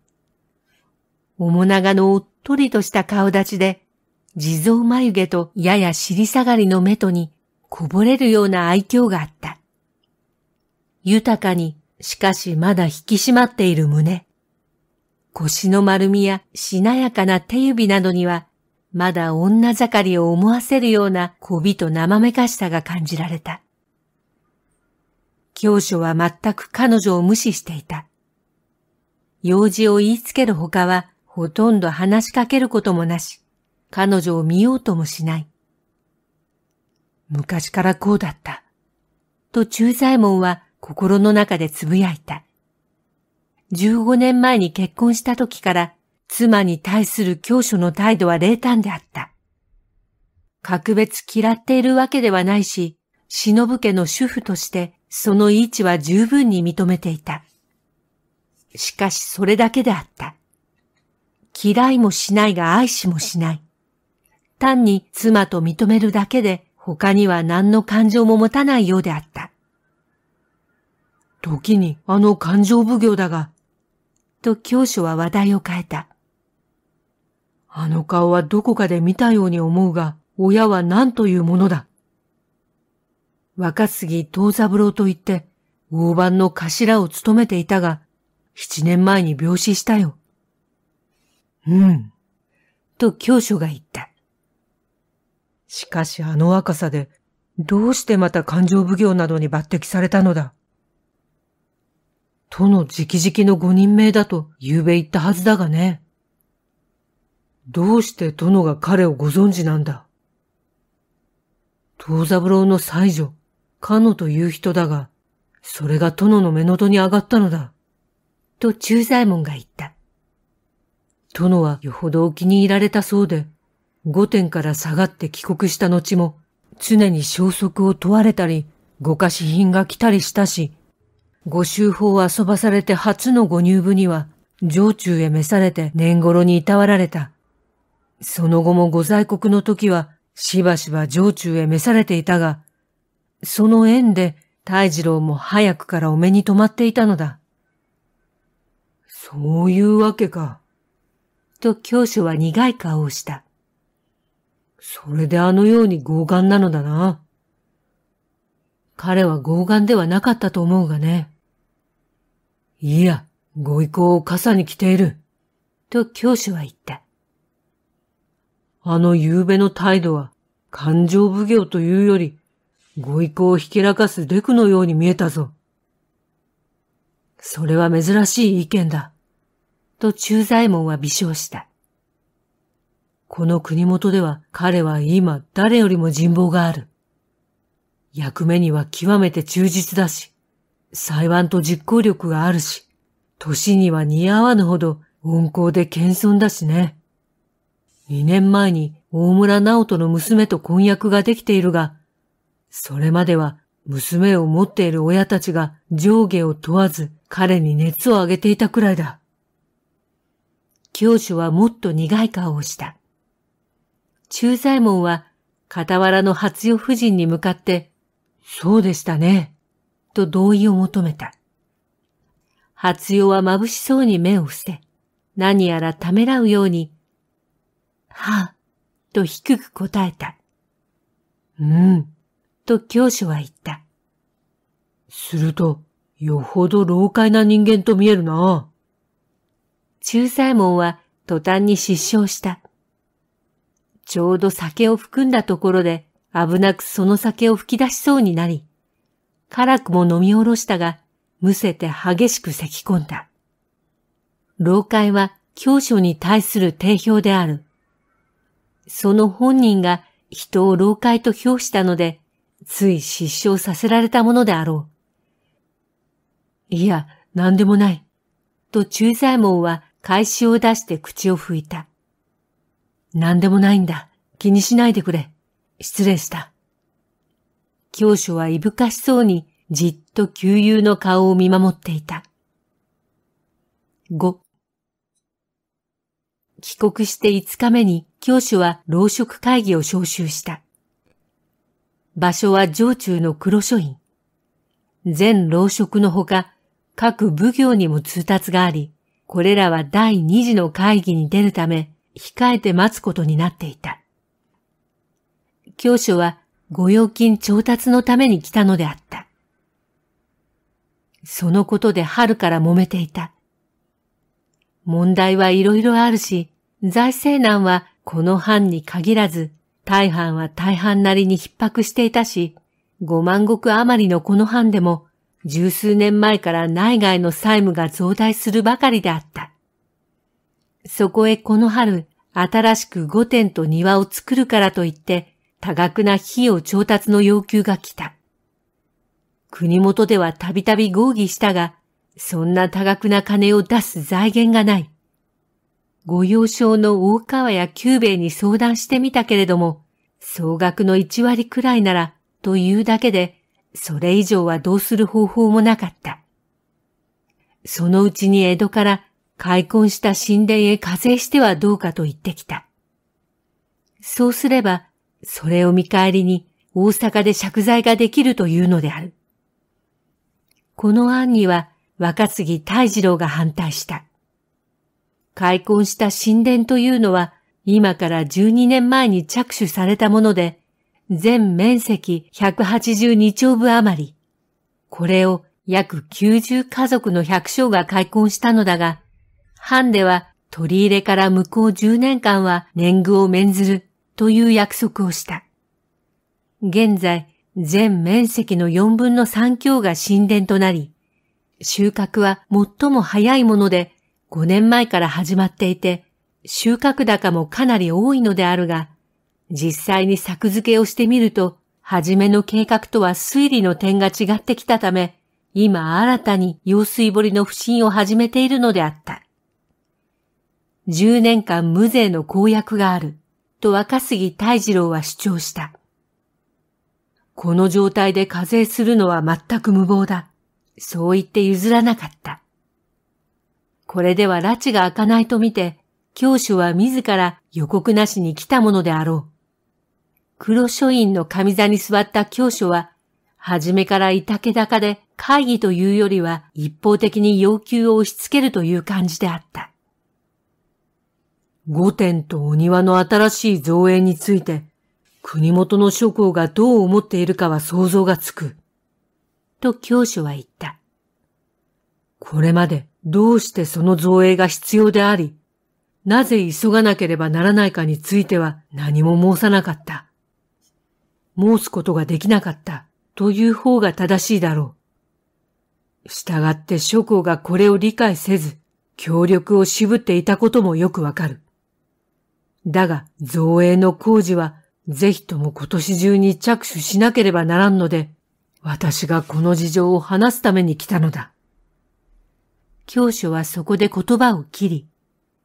面長のおっとりとした顔立ちで、地蔵眉毛とやや尻下がりの目とにこぼれるような愛嬌があった。豊かに、しかしまだ引き締まっている胸。腰の丸みやしなやかな手指などには、まだ女盛りを思わせるような媚びと生めかしさが感じられた。教書は全く彼女を無視していた。用事を言いつける他はほとんど話しかけることもなし、彼女を見ようともしない。昔からこうだった。と中左衛門は心の中でつぶやいた。15年前に結婚した時から妻に対する教書の態度は冷淡であった。格別嫌っているわけではないし、忍家の主婦としてその位置は十分に認めていた。しかしそれだけであった。嫌いもしないが愛しもしない。単に妻と認めるだけで他には何の感情も持たないようであった。時にあの感情奉行だが、と教書は話題を変えた。あの顔はどこかで見たように思うが、親は何というものだ。若杉藤三郎と言って、大判の頭を務めていたが、七年前に病死したよ。うん。と教書が言った。しかしあの若さで、どうしてまた勘定奉行などに抜擢されたのだ。との直々の五人名だと夕べ言ったはずだがね。どうして殿が彼をご存知なんだ。藤三郎の妻女、かのという人だが、それが殿の目の元に上がったのだ。と中左衛門が言った。殿はよほどお気に入られたそうで、御殿から下がって帰国した後も、常に消息を問われたり、ご貸子品が来たりしたし、ご修法を遊ばされて初のご入部には、城中へ召されて年頃にいたわられた。その後もご在国の時は、しばしば城中へ召されていたが、その縁で、大二郎も早くからお目に留まっていたのだ。そういうわけか。と教書は苦い顔をした。それであのように傲岸なのだな。彼は傲岸ではなかったと思うがね。いや、ご意向を傘に着ている。と教書は言った。あの夕べの態度は、感情奉行というより、ご意向をひけらかすデクのように見えたぞ。それは珍しい意見だ。と中左衛門は微笑した。この国元では彼は今誰よりも人望がある。役目には極めて忠実だし、裁判と実行力があるし、年には似合わぬほど温厚で謙遜だしね。二年前に大村直人の娘と婚約ができているが、それまでは娘を持っている親たちが上下を問わず彼に熱を上げていたくらいだ。教主はもっと苦い顔をした。中左衛門は傍らの初代夫人に向かって、そうでしたね、と同意を求めた。初代は眩しそうに目を伏せ、何やらためらうように、はあ、と低く答えた。うん、と教師は言った。すると、よほど老快な人間と見えるな。中左門は途端に失笑した。ちょうど酒を含んだところで危なくその酒を吹き出しそうになり、辛くも飲みおろしたが、むせて激しく咳き込んだ。老会は教書に対する定評である。その本人が人を老会と評したので、つい失笑させられたものであろう。いや、何でもない。と仲左衛門は返しを出して口を拭いた。何でもないんだ。気にしないでくれ。失礼した。教書はいぶかしそうにじっと旧友の顔を見守っていた。5帰国して5日目に教書は老職会議を招集した。場所は城中の黒書院。全老職のほか、各奉行にも通達があり、これらは第二次の会議に出るため、控えて待つことになっていた。教書は御用金調達のために来たのであった。そのことで春から揉めていた。問題はいろいろあるし、財政難はこの藩に限らず大半は大半なりに逼迫していたし、5万石余りのこの藩でも、十数年前から内外の債務が増大するばかりであった。そこへこの春、新しく御殿と庭を作るからといって、多額な費用調達の要求が来た。国元ではたびたび合議したが、そんな多額な金を出す財源がない。御用商の大川や久兵衛に相談してみたけれども、総額の1割くらいならというだけで、それ以上はどうする方法もなかった。そのうちに江戸から開墾した神殿へ課税してはどうかと言ってきた。そうすれば、それを見返りに大阪で借財ができるというのである。この案には若杉大二郎が反対した。開墾した神殿というのは今から12年前に着手されたもので、全面積182兆部余り。これを約90家族の百姓が開墾したのだが、藩では取り入れから向こう10年間は年貢を免ずるという約束をした。現在、全面積の4分の3強が神殿となり、収穫は最も早いもので5年前から始まっていて、収穫高もかなり多いのであるが、実際に作付けをしてみると、初めの計画とは推理の点が違ってきたため、今新たに用水堀の不審を始めているのであった。10年間無税の公約がある、と若杉大二郎は主張した。この状態で課税するのは全く無謀だ。そう言って譲らなかった。これでは拉致が開かないと見て、教主は自ら予告なしに来たものであろう。黒書院の上座に座った教書は、初めからいたけだかで会議というよりは一方的に要求を押し付けるという感じであった。御殿とお庭の新しい造園について、国元の諸侯がどう思っているかは想像がつく。と教書は言った。これまでどうしてその造営が必要であり、なぜ急がなければならないかについては何も申さなかった。申すことができなかったという方が正しいだろう。従って諸侯がこれを理解せず、協力を渋っていたこともよくわかる。だが、造営の工事は、ぜひとも今年中に着手しなければならんので、私がこの事情を話すために来たのだ。教書はそこで言葉を切り、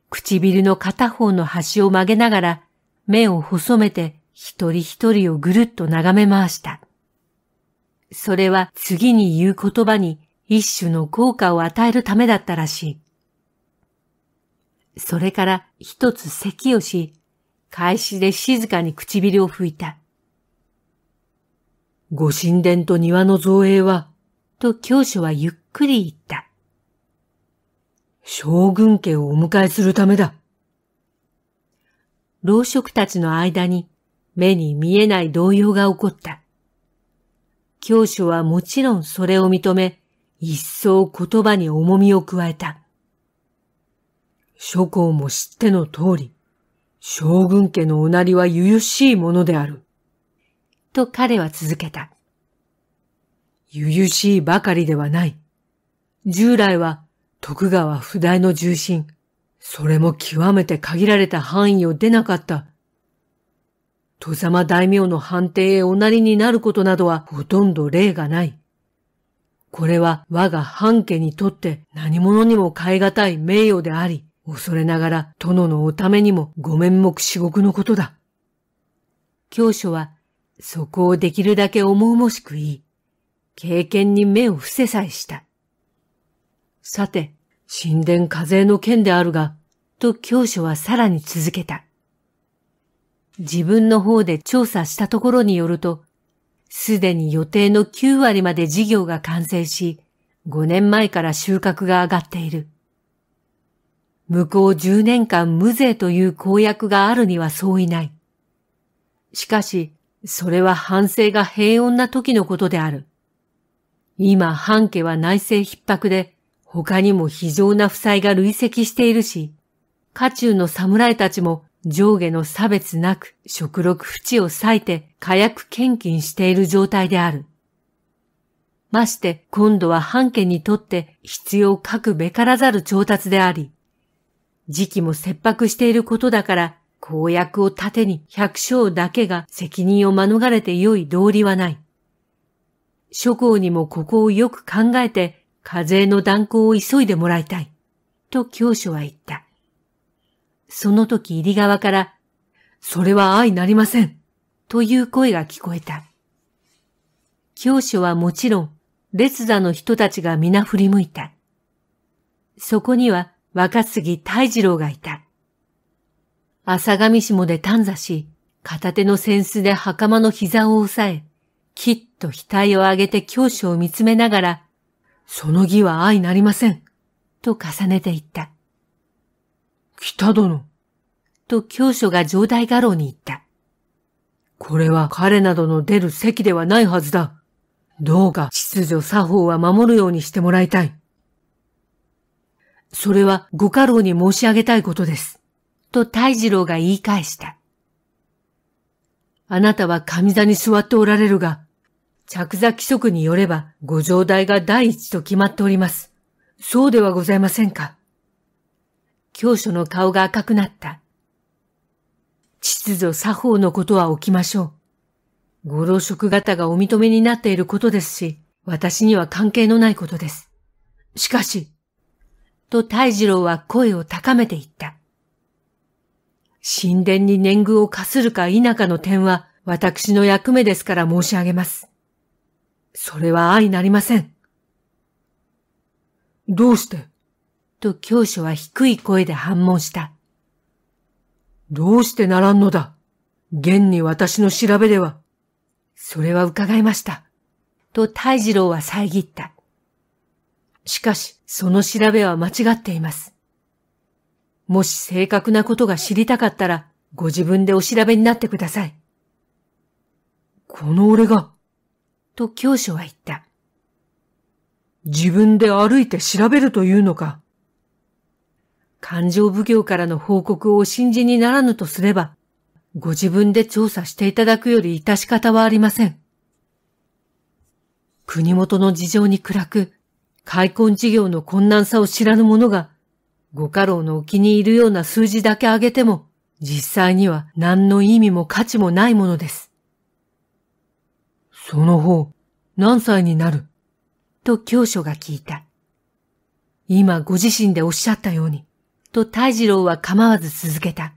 唇の片方の端を曲げながら、目を細めて一人一人をぐるっと眺め回した。それは次に言う言葉に一種の効果を与えるためだったらしい。それから一つ咳をし、開始で静かに唇を拭いた。ご神殿と庭の造営は、と教書はゆっくり言った。将軍家をお迎えするためだ。老職たちの間に目に見えない動揺が起こった。教主はもちろんそれを認め、一層言葉に重みを加えた。諸侯も知っての通り、将軍家のおなりはゆゆしいものである。と彼は続けた。ゆゆしいばかりではない。従来は徳川不大の重臣。それも極めて限られた範囲を出なかった。戸様大名の判定へおなりになることなどはほとんど例がない。これは我が半家にとって何者にも代え難い名誉であり、恐れながら殿のおためにもご面目至極のことだ。教書はそこをできるだけ重々しく言い、経験に目を伏せさえした。さて、神殿課税の件であるが、と教書はさらに続けた。自分の方で調査したところによると、すでに予定の9割まで事業が完成し、5年前から収穫が上がっている。向こう10年間無税という公約があるにはそういない。しかし、それは反省が平穏な時のことである。今、半家は内政逼迫で、他にも非常な負債が累積しているし、家中の侍たちも上下の差別なく食欲不知を割いて火薬献金している状態である。まして今度は半家にとって必要かくべからざる調達であり、時期も切迫していることだから公約を盾に百姓だけが責任を免れて良い道理はない。諸侯にもここをよく考えて課税の断行を急いでもらいたい、と教書は言った。その時入り側から、それは愛なりません、という声が聞こえた。教書はもちろん、列座の人たちが皆振り向いた。そこには若杉大二郎がいた。朝上下で探査し、片手の扇子で袴の膝を押さえ、きっと額を上げて教書を見つめながら、その義は愛なりません。と重ねて言った。北殿。と教書が城代家老に言った。これは彼などの出る席ではないはずだ。どうか秩序作法は守るようにしてもらいたい。それはご家老に申し上げたいことです。と大二郎が言い返した。あなたは上座に座っておられるが、着座規則によれば、ご上代が第一と決まっております。そうではございませんか。教書の顔が赤くなった。秩序作法のことは置きましょう。ご老職方がお認めになっていることですし、私には関係のないことです。しかし、と大二郎は声を高めていった。神殿に年貢を課するか否かの点は、私の役目ですから申し上げます。それは愛なりません。どうしてと教書は低い声で反問した。どうしてならんのだ現に私の調べでは。それは伺いました。と大二郎は遮った。しかし、その調べは間違っています。もし正確なことが知りたかったら、ご自分でお調べになってください。この俺が、と教師は言った。自分で歩いて調べるというのか。勘定奉行からの報告をお信じにならぬとすれば、ご自分で調査していただくより致し方はありません。国元の事情に暗く、開墾事業の困難さを知らぬ者が、ご家老のお気に入るような数字だけ上げても、実際には何の意味も価値もないものです。その方、何歳になると教書が聞いた。今ご自身でおっしゃったように、と大二郎は構わず続けた。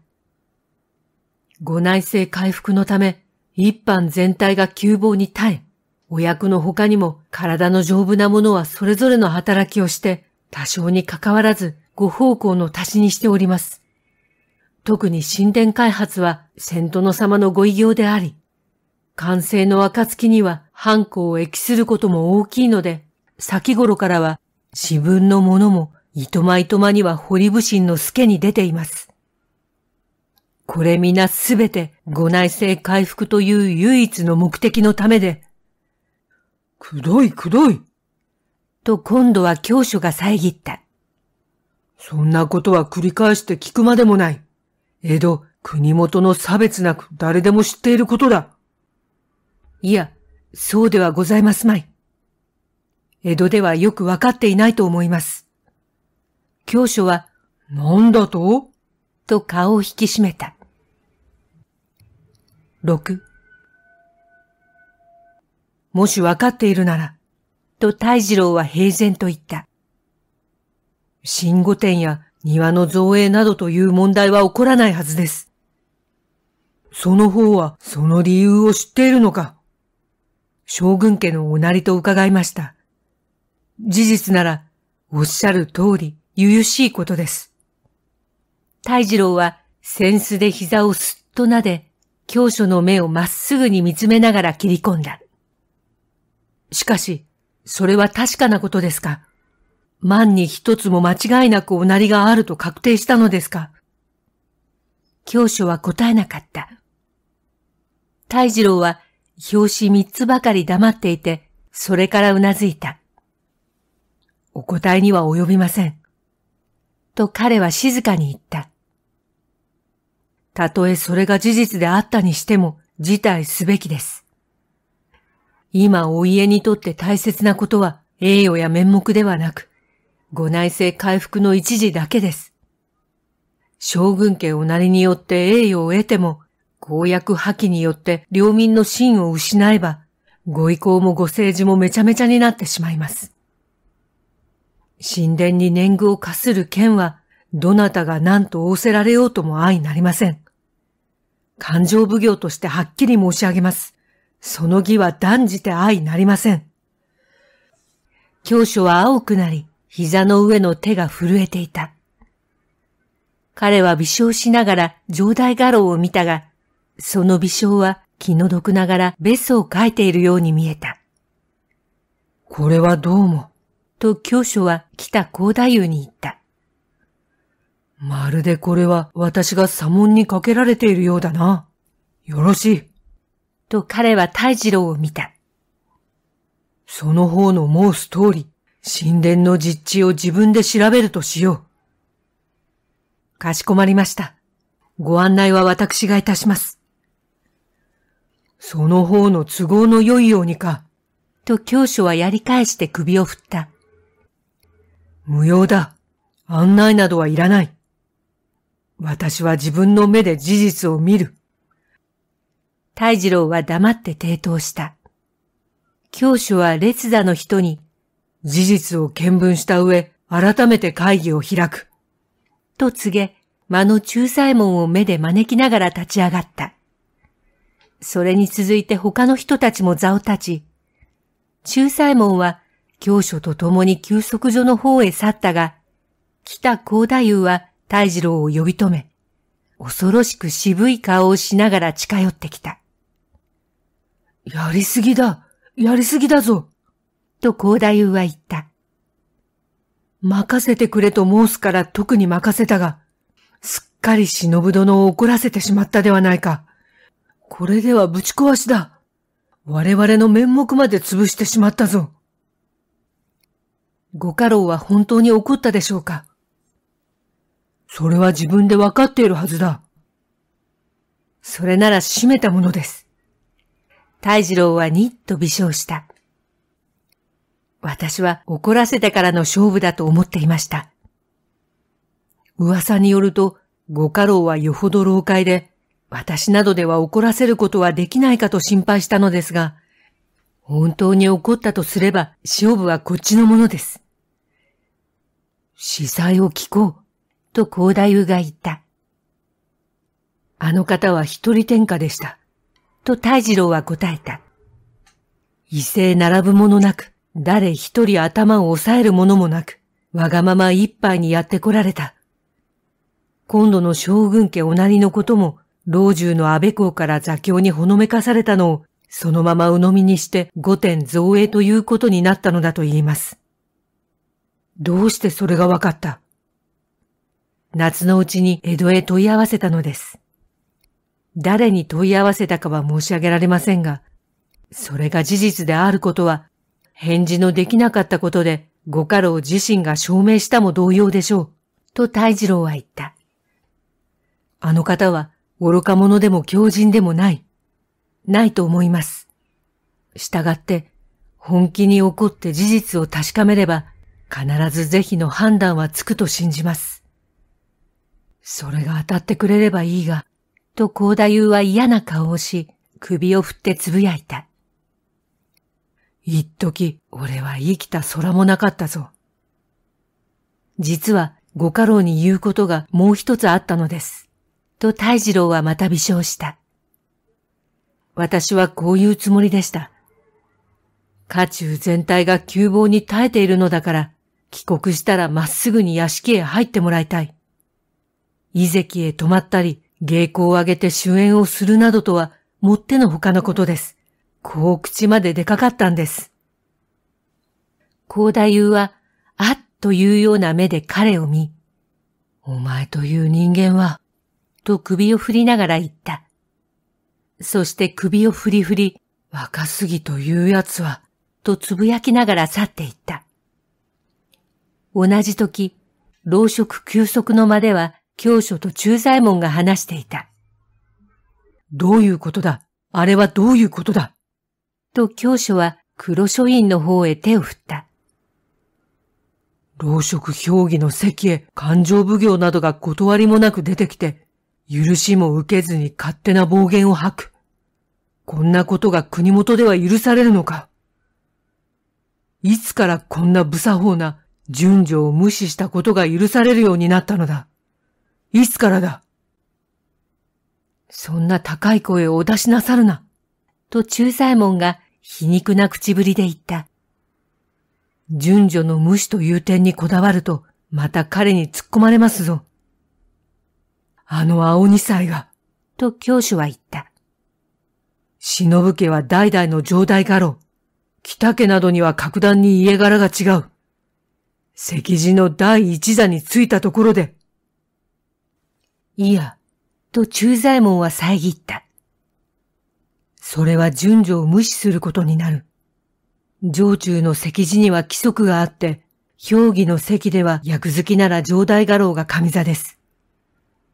ご内政回復のため、一般全体が窮乏に耐え、お役の他にも体の丈夫な者はそれぞれの働きをして、多少に関わらずご奉公の足しにしております。特に神殿開発は先頭の様のご異業であり、完成の暁には犯行を益することも大きいので、先頃からは自分のものもいとまいとまには堀武神の助に出ています。これ皆すべてご内政回復という唯一の目的のためで、くどいくどい。と今度は教書が遮った。そんなことは繰り返して聞くまでもない。江戸、国元の差別なく誰でも知っていることだ。いや、そうではございますまい。江戸ではよくわかっていないと思います。教書は、なんだとと顔を引き締めた。六。もしわかっているなら、と大二郎は平然と言った。新御殿や庭の造営などという問題は起こらないはずです。その方はその理由を知っているのか将軍家のおなりと伺いました。事実なら、おっしゃる通り、ゆゆしいことです。大二郎は、扇子で膝をすっと撫で、教書の目をまっすぐに見つめながら切り込んだ。しかし、それは確かなことですか万に一つも間違いなくおなりがあると確定したのですか教書は答えなかった。大二郎は表紙三つばかり黙っていて、それからうなずいた。お答えには及びません。と彼は静かに言った。たとえそれが事実であったにしても、辞退すべきです。今お家にとって大切なことは、栄誉や面目ではなく、ご内政回復の一時だけです。将軍家おなりによって栄誉を得ても、公約破棄によって領民の信を失えば、ご意向もご政治もめちゃめちゃになってしまいます。神殿に年貢を課する剣は、どなたが何と仰せられようとも愛なりません。勘定奉行としてはっきり申し上げます。その義は断じて愛なりません。教書は青くなり、膝の上の手が震えていた。彼は微笑しながら上代画廊を見たが、その微笑は気の毒ながらベスを描いているように見えた。これはどうも。と教書は北高太夫に言った。まるでこれは私が左門にかけられているようだな。よろしい。と彼は大二郎を見た。その方の申す通り、神殿の実地を自分で調べるとしよう。かしこまりました。ご案内は私がいたします。その方の都合の良いようにか。と教書はやり返して首を振った。無用だ。案内などはいらない。私は自分の目で事実を見る。大二郎は黙って抵当した。教書は列座の人に、事実を見聞した上、改めて会議を開く。と告げ、間の仲裁門を目で招きながら立ち上がった。それに続いて他の人たちも座を立ち、仲裁門は教書と共に休息所の方へ去ったが、北光太夫は大二郎を呼び止め、恐ろしく渋い顔をしながら近寄ってきた。やりすぎだやりすぎだぞと光太夫は言った。任せてくれと申すから特に任せたが、すっかり忍殿を怒らせてしまったではないか。これではぶち壊しだ。我々の面目まで潰してしまったぞ。ご家老は本当に怒ったでしょうかそれは自分でわかっているはずだ。それなら閉めたものです。大二郎はニッと微笑した。私は怒らせてからの勝負だと思っていました。噂によると、ご家老はよほど老快で、私などでは怒らせることはできないかと心配したのですが、本当に怒ったとすれば、勝負はこっちのものです。司祭を聞こう、と高大夫が言った。あの方は一人天下でした、と大二郎は答えた。異性並ぶものなく、誰一人頭を抑えるものもなく、わがまま一杯にやってこられた。今度の将軍家おなりのことも、老中の安倍公から座教にほのめかされたのを、そのまま鵜呑みにして御殿造営ということになったのだと言います。どうしてそれが分かった夏のうちに江戸へ問い合わせたのです。誰に問い合わせたかは申し上げられませんが、それが事実であることは、返事のできなかったことで、ご家老自身が証明したも同様でしょう、と大二郎は言った。あの方は、愚か者でも狂人でもない。ないと思います。従って、本気に怒って事実を確かめれば、必ず是非の判断はつくと信じます。それが当たってくれればいいが、と高田優は嫌な顔をし、首を振ってつぶやいた。一時、俺は生きた空もなかったぞ。実は、ご家老に言うことがもう一つあったのです。と大二郎はまた微笑した。私はこういうつもりでした。家中全体が窮乏に耐えているのだから、帰国したらまっすぐに屋敷へ入ってもらいたい。遺跡へ泊まったり、芸妓を挙げて主演をするなどとは、もってのほかのことです。こう口まで出かかったんです。高太夫は、あっというような目で彼を見、お前という人間は、と首を振りながら言った。そして首を振り振り、若すぎというやつは、とつぶやきながら去っていった。同じ時、老職休息の間では、教書と中在門が話していた。どういうことだあれはどういうことだと教書は黒書院の方へ手を振った。老職評議の席へ勘定奉行などが断りもなく出てきて、許しも受けずに勝手な暴言を吐く。こんなことが国元では許されるのか。いつからこんな無作法な順序を無視したことが許されるようになったのだ。いつからだ。そんな高い声をお出しなさるな。と仲左衛門が皮肉な口ぶりで言った。順序の無視という点にこだわると、また彼に突っ込まれますぞ。あの青二歳が。と教主は言った。忍家は代々の上代家老。北家などには格段に家柄が違う。石寺の第一座に着いたところで。いや、と中左衛門は遮った。それは順序を無視することになる。上中の石寺には規則があって、評議の席では役好きなら上代家老が上座です。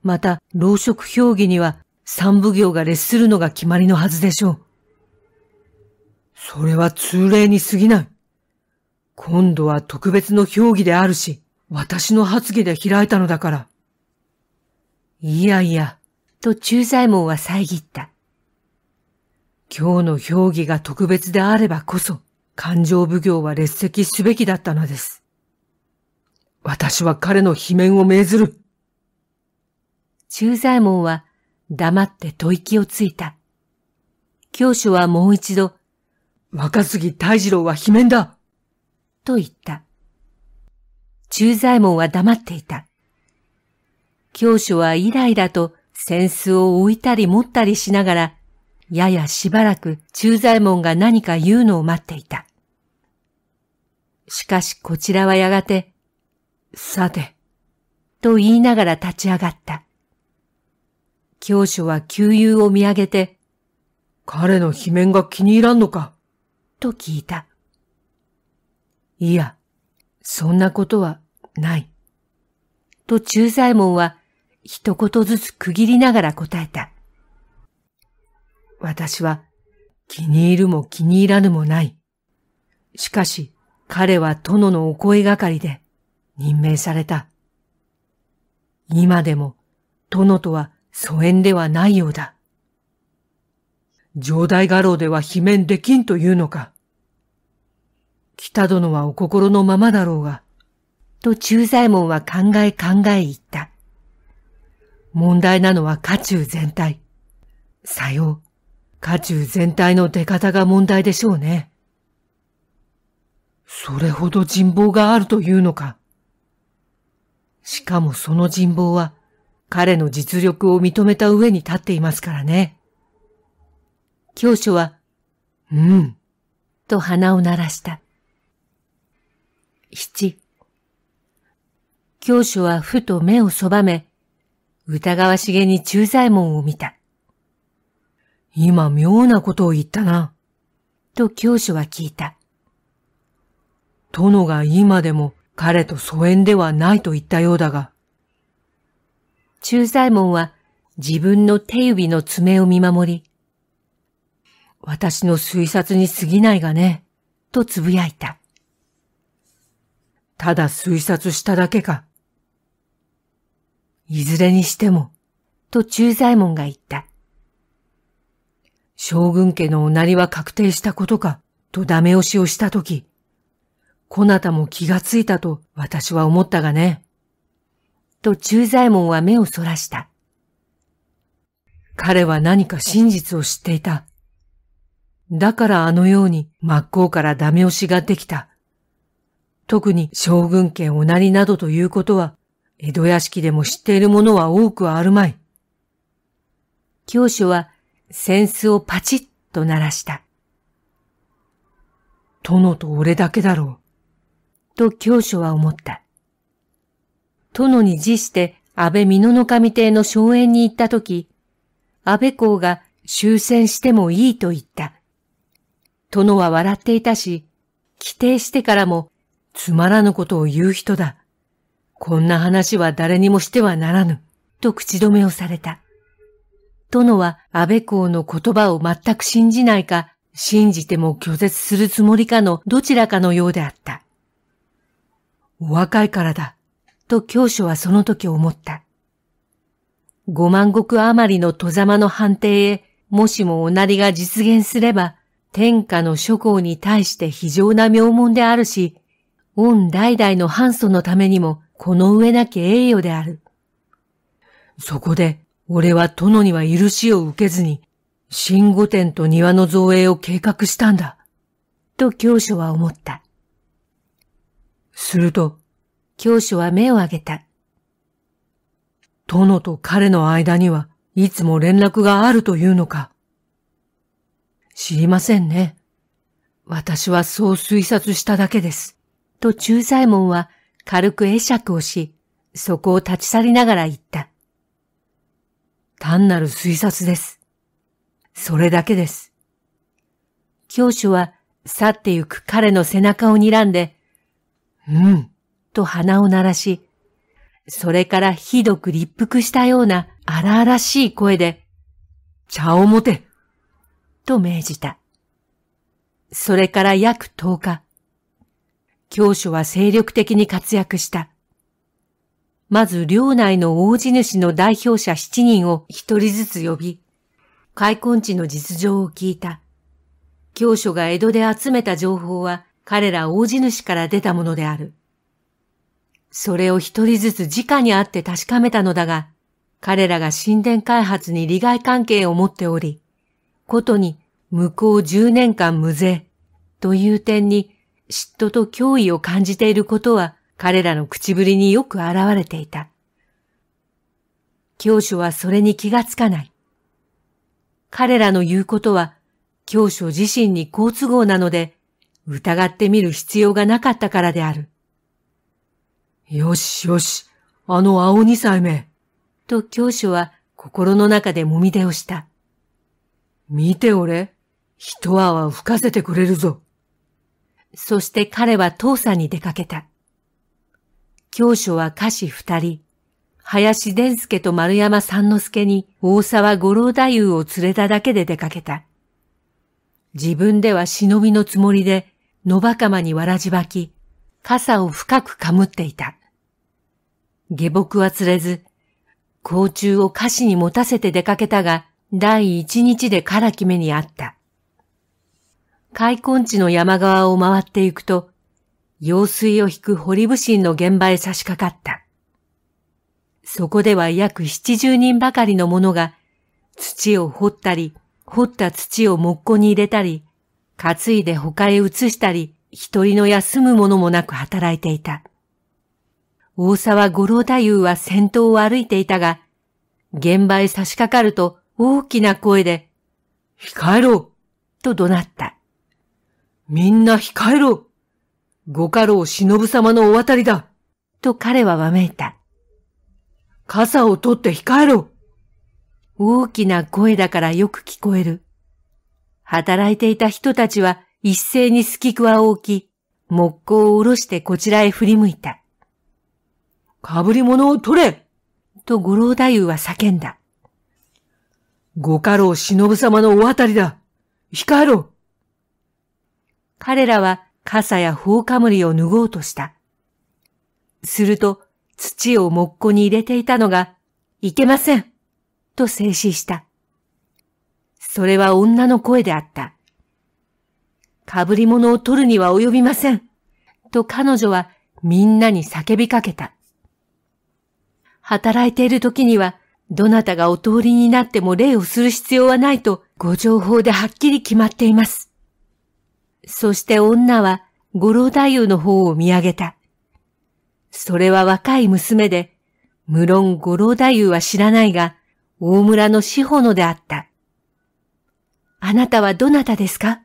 また、老職評議には三奉行が列するのが決まりのはずでしょう。それは通例に過ぎない。今度は特別の評議であるし、私の発議で開いたのだから。いやいや、と駐在門は遮った。今日の評議が特別であればこそ、勘定奉行は列席すべきだったのです。私は彼の罷免を命ずる。駐左衛門は黙って吐息をついた。教主はもう一度、若杉大二郎は罷免だと言った。中左衛門は黙っていた。教主はイライラと扇子を置いたり持ったりしながら、ややしばらく中左衛門が何か言うのを待っていた。しかしこちらはやがて、さて、と言いながら立ち上がった。教書は旧友を見上げて、彼の罷免が気に入らんのかと聞いた。いや、そんなことはない。と仲左衛門は一言ずつ区切りながら答えた。私は気に入るも気に入らぬもない。しかし彼は殿のお声がかりで任命された。今でも殿とは疎遠ではないようだ。上代画廊では罷免できんというのか。北殿はお心のままだろうが。と中左衛門は考え考え言った。問題なのは家中全体。さよう。家中全体の出方が問題でしょうね。それほど人望があるというのか。しかもその人望は、彼の実力を認めた上に立っていますからね。教書は、うん、と鼻を鳴らした。七。教書はふと目をそばめ、疑わしげに駐在門を見た。今妙なことを言ったな。と教書は聞いた。殿が今でも彼と疎遠ではないと言ったようだが、中左衛門は自分の手指の爪を見守り、私の推察に過ぎないがね、と呟いた。ただ推察しただけか。いずれにしても、と中左衛門が言った。将軍家のおなりは確定したことか、とダメ押しをしたとき、こなたも気がついたと私は思ったがね。と中左衛門は目をそらした。彼は何か真実を知っていた。だからあのように真っ向からダメ押しができた。特に将軍家おなりなどということは、江戸屋敷でも知っているものは多くあるまい。教書は扇子をパチッと鳴らした。殿と俺だけだろう。と教書は思った。殿に辞して安倍美濃守邸の荘園に行ったとき、安倍公が終戦してもいいと言った。殿は笑っていたし、規定してからもつまらぬことを言う人だ。こんな話は誰にもしてはならぬ、と口止めをされた。殿は安倍公の言葉を全く信じないか、信じても拒絶するつもりかのどちらかのようであった。お若いからだ。と教書はその時思った。五万石余りの戸様の判定へ、もしもおなりが実現すれば、天下の諸侯に対して非常な妙門であるし、御代々の反祖のためにも、この上なき栄誉である。そこで、俺は殿には許しを受けずに、新御殿と庭の造営を計画したんだ。と教書は思った。すると、教師は目を上げた。殿と彼の間にはいつも連絡があるというのか。知りませんね。私はそう推察しただけです。と中在門は軽く会釈をし、そこを立ち去りながら言った。単なる推察です。それだけです。教師は去ってゆく彼の背中を睨んで、うん、と鼻を鳴らし、それからひどく立腹したような荒々しい声で、茶を持てと命じた。それから約10日、教書は精力的に活躍した。まず領内の大地主の代表者7人を1人ずつ呼び、開墾地の実情を聞いた。教書が江戸で集めた情報は彼ら大地主から出たものである。それを一人ずつ直に会って確かめたのだが、彼らが神殿開発に利害関係を持っており、ことに向こう十年間無税という点に嫉妬と脅威を感じていることは彼らの口ぶりによく現れていた。教書はそれに気がつかない。彼らの言うことは教書自身に好都合なので疑ってみる必要がなかったからである。よしよし、あの青二歳目。と教書は心の中でもみ出をした。見て俺、一泡吹かせてくれるぞ。そして彼は父さんに出かけた。教書は家詞二人、林伝助と丸山三之助に大沢五郎太夫を連れただけで出かけた。自分では忍びのつもりで、野ばかまにわらじばき、傘を深くかむっていた。下僕は釣れず、甲虫を菓子に持たせて出かけたが、第一日でから決めにあった。開墾地の山側を回っていくと、用水を引く堀部神の現場へ差し掛かった。そこでは約七十人ばかりの者が、土を掘ったり、掘った土を木庫に入れたり、担いで他へ移したり、一人の休むものもなく働いていた。大沢五郎太夫は先頭を歩いていたが、現場へ差し掛かると大きな声で、控えろと怒鳴った。みんな控えろご家老忍様のお渡りだと彼はわめいた。傘を取って控えろ大きな声だからよく聞こえる。働いていた人たちは一斉にすきくわを置き、木工を下ろしてこちらへ振り向いた。かぶり物を取れと五郎太夫は叫んだ。ご家老忍様のお渡りだ控えろ彼らは傘や放かむりを脱ごうとした。すると土を木工に入れていたのが、いけませんと静止した。それは女の声であった。被り物を取るには及びません。と彼女はみんなに叫びかけた。働いている時には、どなたがお通りになっても礼をする必要はないと、ご情報ではっきり決まっています。そして女は、五郎太夫の方を見上げた。それは若い娘で、無論五郎太夫は知らないが、大村の志保のであった。あなたはどなたですか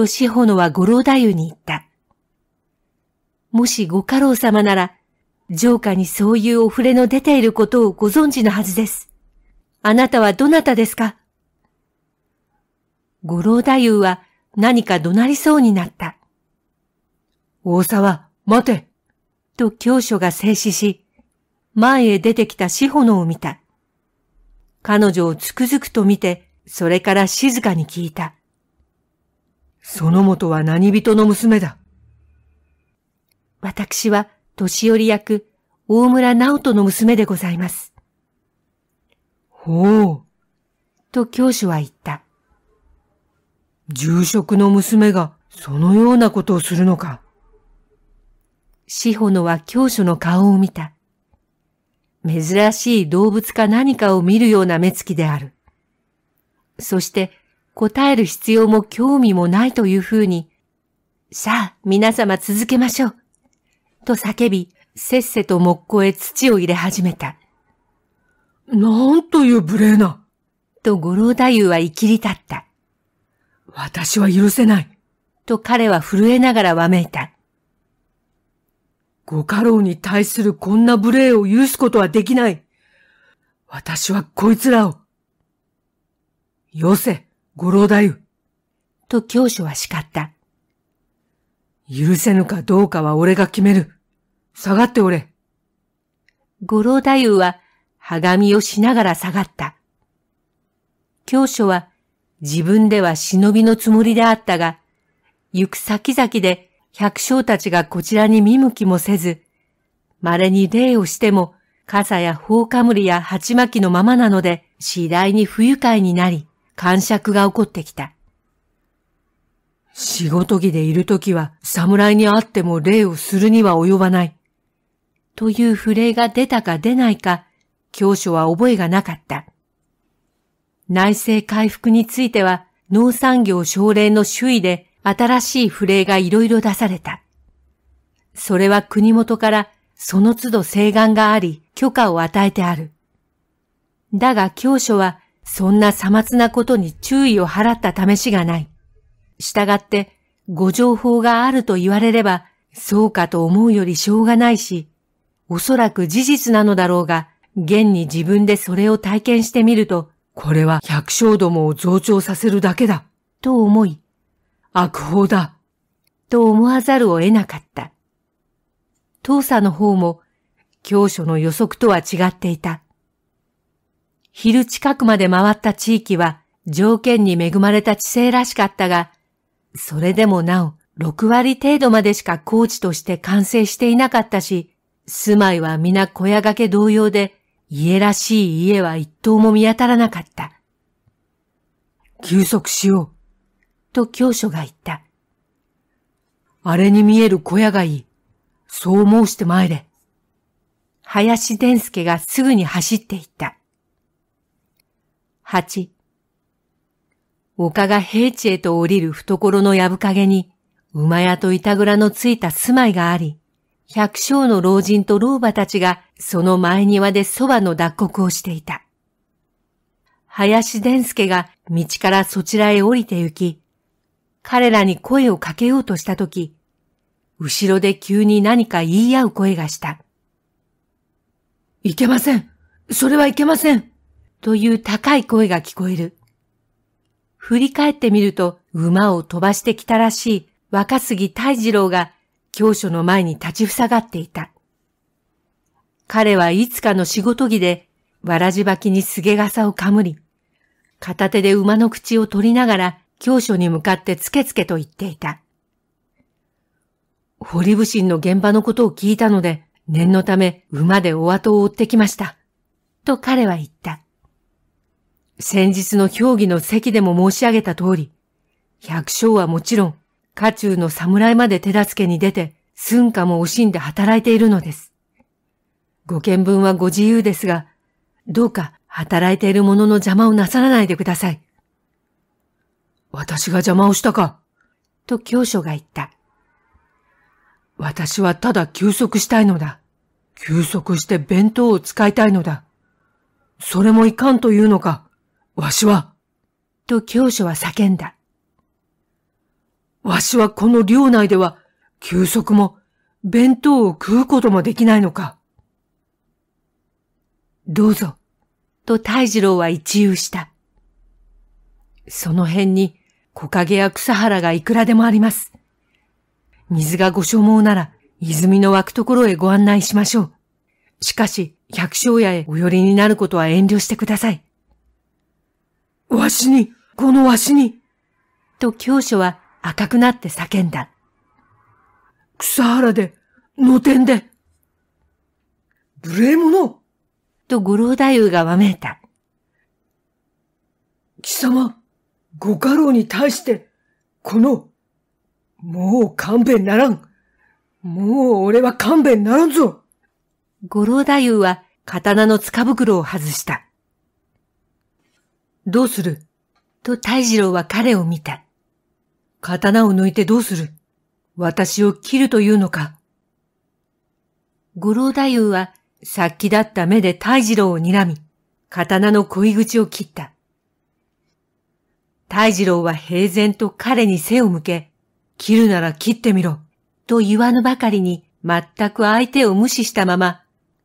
と志保のは五郎太夫に言った。もしご家老様なら、城下にそういうお触れの出ていることをご存知のはずです。あなたはどなたですか五郎太夫は何か怒鳴りそうになった。大沢、待てと教書が静止し、前へ出てきた志保のを見た。彼女をつくづくと見て、それから静かに聞いた。その元は何人の娘だ。私は年寄り役、大村直人の娘でございます。ほう。と教主は言った。住職の娘がそのようなことをするのか。志保野は教主の顔を見た。珍しい動物か何かを見るような目つきである。そして答える必要も興味もないというふうに、さあ、皆様続けましょう。と叫び、せっせと木工へ土を入れ始めた。なんという無礼な。と五郎太夫は生きり立った。私は許せない。と彼は震えながらわめいた。ご家老に対するこんな無礼を許すことはできない。私はこいつらを。よせ。五郎太夫。と教主は叱った。許せぬかどうかは俺が決める。下がっておれ。五郎太夫は、はがみをしながら下がった。教書は、自分では忍びのつもりであったが、行く先々で百姓たちがこちらに見向きもせず、稀に礼をしても、傘や放かむりや鉢巻きのままなので、次第に不愉快になり、感触が起こってきた。仕事着でいるときは侍に会っても礼をするには及ばない。という触れが出たか出ないか、教書は覚えがなかった。内政回復については農産業奨励の周囲で新しい触れがいろいろ出された。それは国元からその都度請願があり許可を与えてある。だが教書はそんなさまつなことに注意を払った試しがない。したがって、ご情報があると言われれば、そうかと思うよりしょうがないし、おそらく事実なのだろうが、現に自分でそれを体験してみると、これは百姓どもを増長させるだけだ、と思い、悪法だ、と思わざるを得なかった。当佐の方も、教書の予測とは違っていた。昼近くまで回った地域は条件に恵まれた地勢らしかったが、それでもなお6割程度までしか高地として完成していなかったし、住まいは皆小屋掛け同様で、家らしい家は一棟も見当たらなかった。休息しよう。と教書が言った。あれに見える小屋がいい。そう申して参れ。林伝助がすぐに走って行った。八。丘が平地へと降りる懐の藪陰に、馬屋と板倉のついた住まいがあり、百姓の老人と老婆たちがその前庭で蕎麦の脱穀をしていた。林伝助が道からそちらへ降りて行き、彼らに声をかけようとしたとき、後ろで急に何か言い合う声がした。いけませんそれはいけませんという高い声が聞こえる。振り返ってみると馬を飛ばしてきたらしい若杉大二郎が教書の前に立ちふさがっていた。彼はいつかの仕事着でわらじばきにすげ傘をかむり、片手で馬の口を取りながら教書に向かってつけつけと言っていた。堀武審の現場のことを聞いたので、念のため馬でお後を追ってきました。と彼は言った。先日の評議の席でも申し上げた通り、百姓はもちろん、家中の侍まで手助けに出て、寸家も惜しんで働いているのです。ご見分はご自由ですが、どうか働いている者の邪魔をなさらないでください。私が邪魔をしたかと教書が言った。私はただ休息したいのだ。休息して弁当を使いたいのだ。それもいかんというのか。わしは、と教書は叫んだ。わしはこの領内では、休息も、弁当を食うこともできないのか。どうぞ、と大二郎は一憂した。その辺に、木陰や草原がいくらでもあります。水がご所望なら、泉の湧くところへご案内しましょう。しかし、百姓屋へお寄りになることは遠慮してください。わしに、このわしに。と教書は赤くなって叫んだ。草原で、野天で。無礼者と五郎太夫がわめいた。貴様、ご家老に対して、この、もう勘弁ならん。もう俺は勘弁ならんぞ。五郎太夫は刀の塚袋を外した。どうすると大二郎は彼を見た。刀を抜いてどうする私を切るというのか五郎太夫は殺気だった目で大二郎を睨み、刀の恋口を切った。大二郎は平然と彼に背を向け、切るなら切ってみろ、と言わぬばかりに全く相手を無視したまま、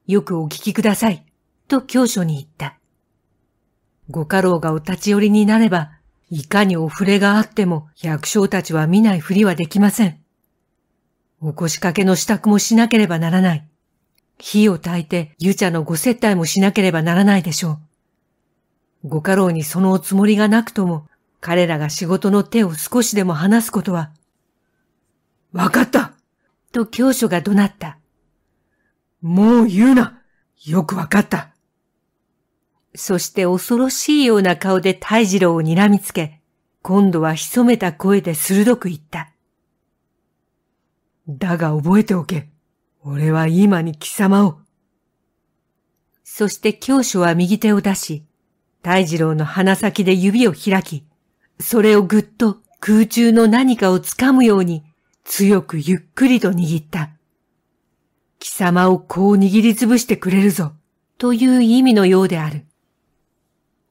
よくお聞きください、と教書に言った。ご家老がお立ち寄りになれば、いかにお触れがあっても百姓たちは見ないふりはできません。お腰掛けの支度もしなければならない。火を焚いてち茶のご接待もしなければならないでしょう。ご家老にそのおつもりがなくとも、彼らが仕事の手を少しでも離すことは、わかったと教書が怒鳴った。もう言うなよくわかったそして恐ろしいような顔で大二郎を睨みつけ、今度は潜めた声で鋭く言った。だが覚えておけ。俺は今に貴様を。そして教書は右手を出し、大二郎の鼻先で指を開き、それをぐっと空中の何かを掴むように強くゆっくりと握った。貴様をこう握りつぶしてくれるぞ、という意味のようである。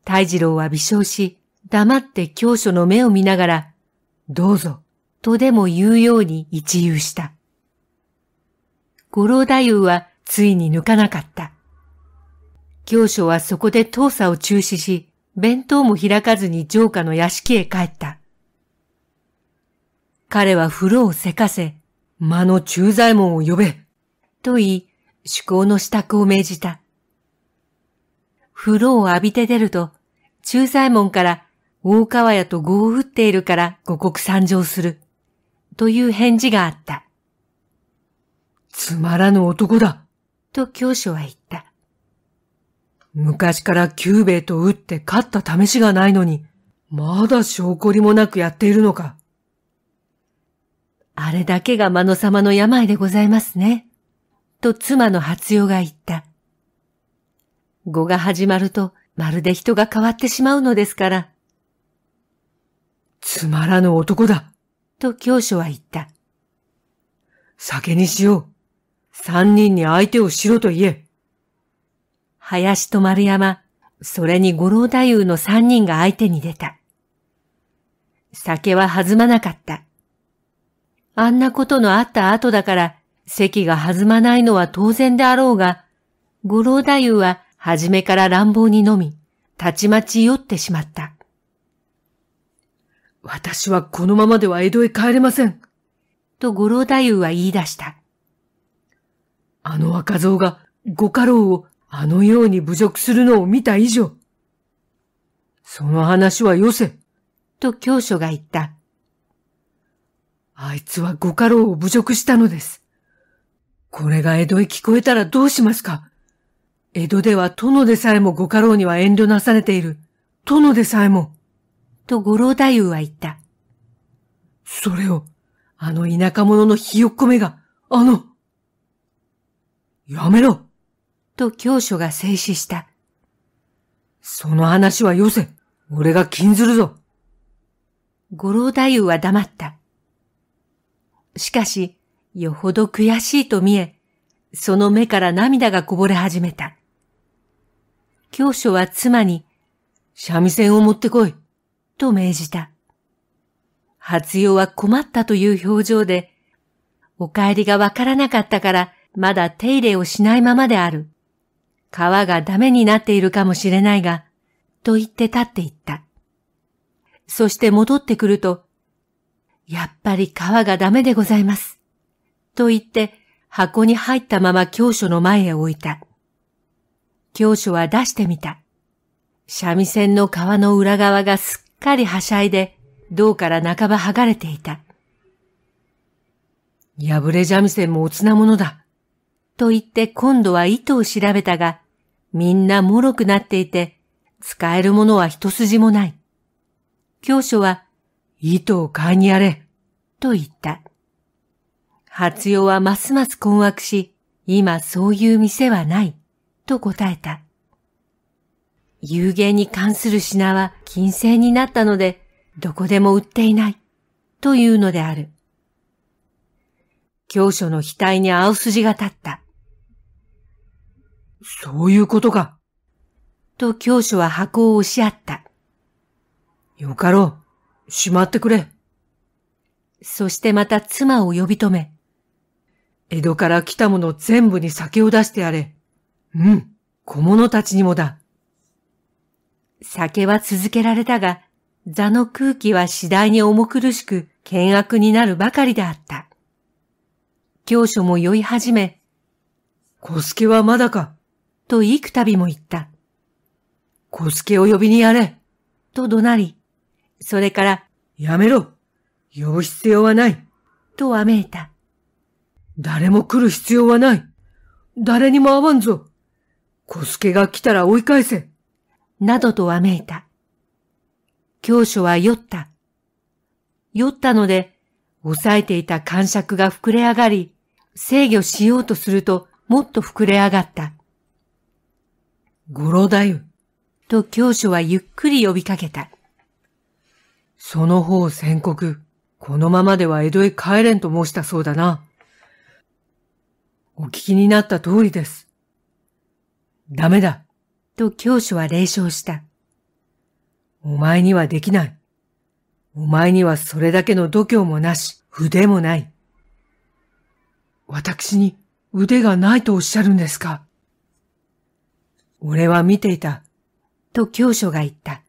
大二郎は微笑し、黙って教書の目を見ながら、どうぞ、とでも言うように一遊した。五郎太夫はついに抜かなかった。教書はそこで当査を中止し、弁当も開かずに城下の屋敷へ帰った。彼は風呂をせかせ、間の駐在門を呼べ、と言い、趣向の支度を命じた。風呂を浴びて出ると、中左衛門から大川屋とを打っているから五国参上する。という返事があった。つまらぬ男だ。と教書は言った。昔から久兵衛と打って勝った試しがないのに、まだ証拠りもなくやっているのか。あれだけが間の様の病でございますね。と妻の発代が言った。語が始まると、まるで人が変わってしまうのですから。つまらぬ男だと教書は言った。酒にしよう。三人に相手をしろと言え。林と丸山、それに五郎太夫の三人が相手に出た。酒は弾まなかった。あんなことのあった後だから、席が弾まないのは当然であろうが、五郎太夫は初めから乱暴に飲み、たちまち酔ってしまった。私はこのままでは江戸へ帰れません。と五郎太夫は言い出した。あの若造がご家老をあのように侮辱するのを見た以上、その話はよせ。と教書が言った。あいつはご家老を侮辱したのです。これが江戸へ聞こえたらどうしますか江戸では殿でさえもご家老には遠慮なされている。殿でさえも。と五郎太夫は言った。それを、あの田舎者のひよっこめが、あの、やめろと教書が静止した。その話はよせ。俺が禁ずるぞ。五郎太夫は黙った。しかし、よほど悔しいと見え、その目から涙がこぼれ始めた。教書は妻に、三味線を持ってこい、と命じた。初代は困ったという表情で、お帰りがわからなかったから、まだ手入れをしないままである。川がダメになっているかもしれないが、と言って立っていった。そして戻ってくると、やっぱり川がダメでございます。と言って箱に入ったまま教書の前へ置いた。教書は出してみた。三味線の皮の裏側がすっかりはしゃいで、銅から半ば剥がれていた。破れ三味線もおつなものだ。と言って今度は糸を調べたが、みんな脆くなっていて、使えるものは一筋もない。教書は、糸を買いにやれ、と言った。初代はますます困惑し、今そういう店はない。と答えた。有限に関する品は禁制になったので、どこでも売っていない、というのである。教書の額に青筋が立った。そういうことか。と教書は箱を押し合った。よかろう。しまってくれ。そしてまた妻を呼び止め。江戸から来たもの全部に酒を出してやれ。うん、小物たちにもだ。酒は続けられたが、座の空気は次第に重苦しく、険悪になるばかりであった。教書も酔い始め、小助はまだか、と幾度も言った。小助を呼びにやれ、と怒鳴り、それから、やめろ、呼ぶ必要はない、とわめいた。誰も来る必要はない。誰にも会わんぞ。小助が来たら追い返せ。などとわめいた。教書は酔った。酔ったので、抑えていた感触が膨れ上がり、制御しようとするともっと膨れ上がった。語呂だよ。と教書はゆっくり呼びかけた。その方宣告、このままでは江戸へ帰れんと申したそうだな。お聞きになった通りです。ダメだと教書は霊笑した。お前にはできない。お前にはそれだけの度胸もなし、腕もない。私に腕がないとおっしゃるんですか俺は見ていた。と教書が言った。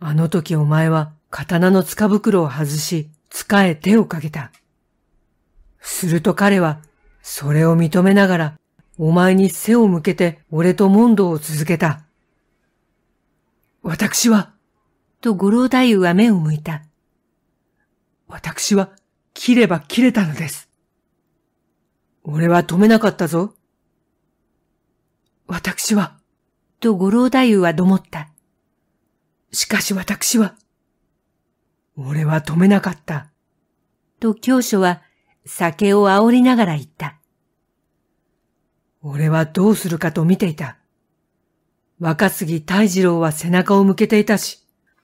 あの時お前は刀の塚袋を外し、塚へ手をかけた。すると彼は、それを認めながらお前に背を向けて俺と問答を続けた。私は、と五郎太夫は目を向いた。私は、切れば切れたのです。俺は止めなかったぞ。私は、と五郎太夫はどもった。しかし私は、俺は止めなかった。と教書は酒を煽りながら言った。俺はどうするかと見ていた。若杉大二郎は背中を向けていたし、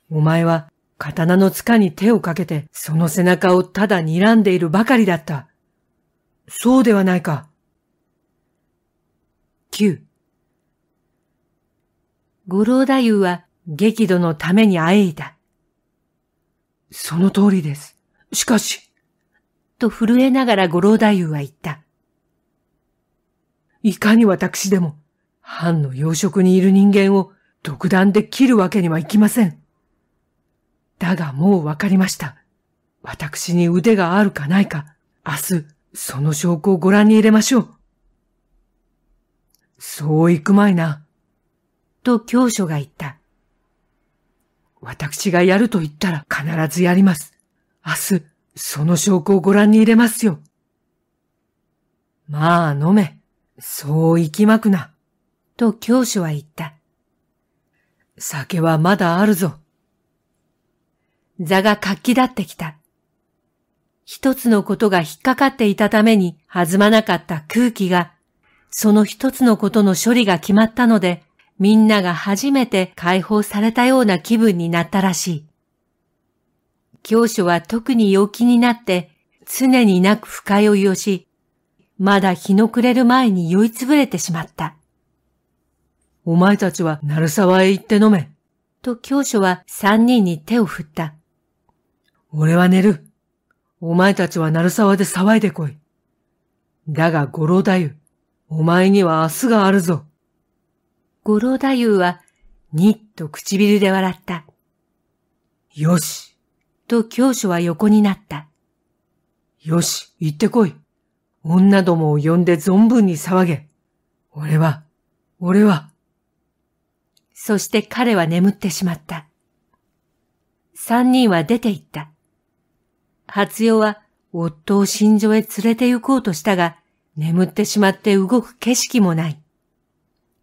お前は刀の塚に手をかけて、その背中をただ睨んでいるばかりだった。そうではないか。9五郎太夫は激怒のために喘えいだ。その通りです。しかし。と震えながら五郎太夫は言った。いかに私でも、藩の要職にいる人間を独断で切るわけにはいきません。だがもうわかりました。私に腕があるかないか、明日、その証拠をご覧に入れましょう。そう行くまいな。と教書が言った。私がやると言ったら必ずやります。明日、その証拠をご覧に入れますよ。まあ飲め。そう行きまくな、と教主は言った。酒はまだあるぞ。座が活気だってきた。一つのことが引っかかっていたために弾まなかった空気が、その一つのことの処理が決まったので、みんなが初めて解放されたような気分になったらしい。教書は特に陽気になって、常になく深酔いをし、まだ日の暮れる前に酔いつぶれてしまった。お前たちは鳴沢へ行って飲め。と教書は三人に手を振った。俺は寝る。お前たちは鳴沢で騒いでこい。だが五郎太夫、お前には明日があるぞ。五郎太夫は、にっと唇で笑った。よし。と教書は横になった。よし、行ってこい。女どもを呼んで存分に騒げ。俺は、俺は。そして彼は眠ってしまった。三人は出て行った。初代は夫を新所へ連れて行こうとしたが、眠ってしまって動く景色もない。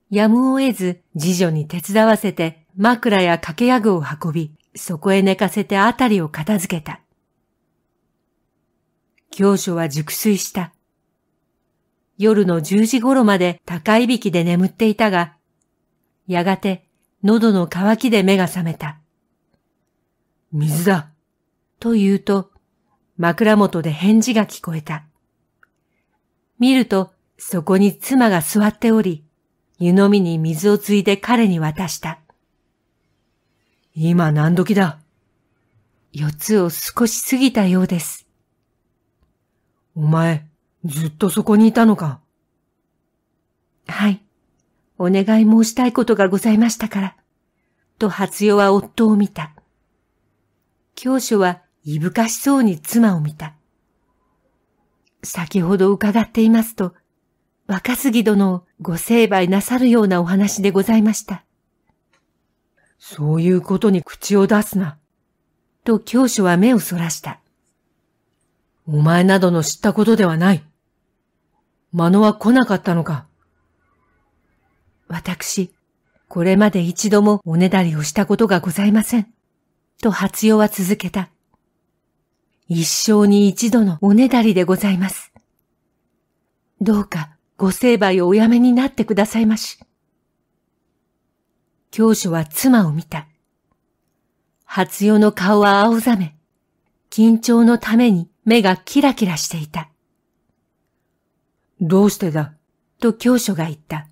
やむを得ず、次女に手伝わせて枕や掛け屋具を運び、そこへ寝かせてあたりを片付けた。教書は熟睡した。夜の十時頃まで高いびきで眠っていたが、やがて喉の渇きで目が覚めた。水だと言うと、枕元で返事が聞こえた。見ると、そこに妻が座っており、湯飲みに水をついで彼に渡した。今何時だ四つを少し過ぎたようです。お前、ずっとそこにいたのか。はい。お願い申したいことがございましたから。と初代は夫を見た。教書はいぶかしそうに妻を見た。先ほど伺っていますと、若杉殿をご成敗なさるようなお話でございました。そういうことに口を出すな。と教書は目をそらした。お前などの知ったことではない。マノは来なかったのか。私、これまで一度もおねだりをしたことがございません。と発代は続けた。一生に一度のおねだりでございます。どうかご成敗をおやめになってくださいまし。教書は妻を見た。初代の顔は青ざめ、緊張のために目がキラキラしていた。どうしてだと教書が言った。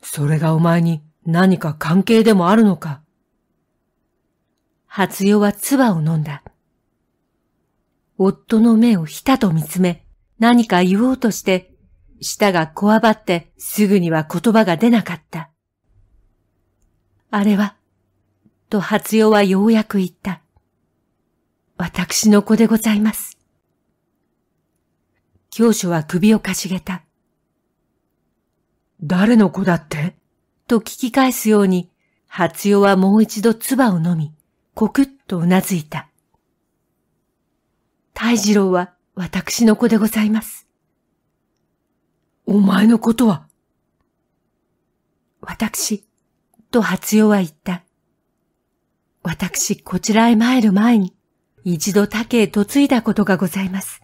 それがお前に何か関係でもあるのか初代は唾を飲んだ。夫の目をひたと見つめ、何か言おうとして、舌がこわばってすぐには言葉が出なかった。あれは、と初代はようやく言った。私の子でございます。教主は首をかしげた。誰の子だってと聞き返すように、初代はもう一度唾を飲み、コクッとうなずいた。大二郎は私の子でございます。お前のことは私、と初代は言った。私、こちらへ参る前に、一度他家へ嫁いだことがございます。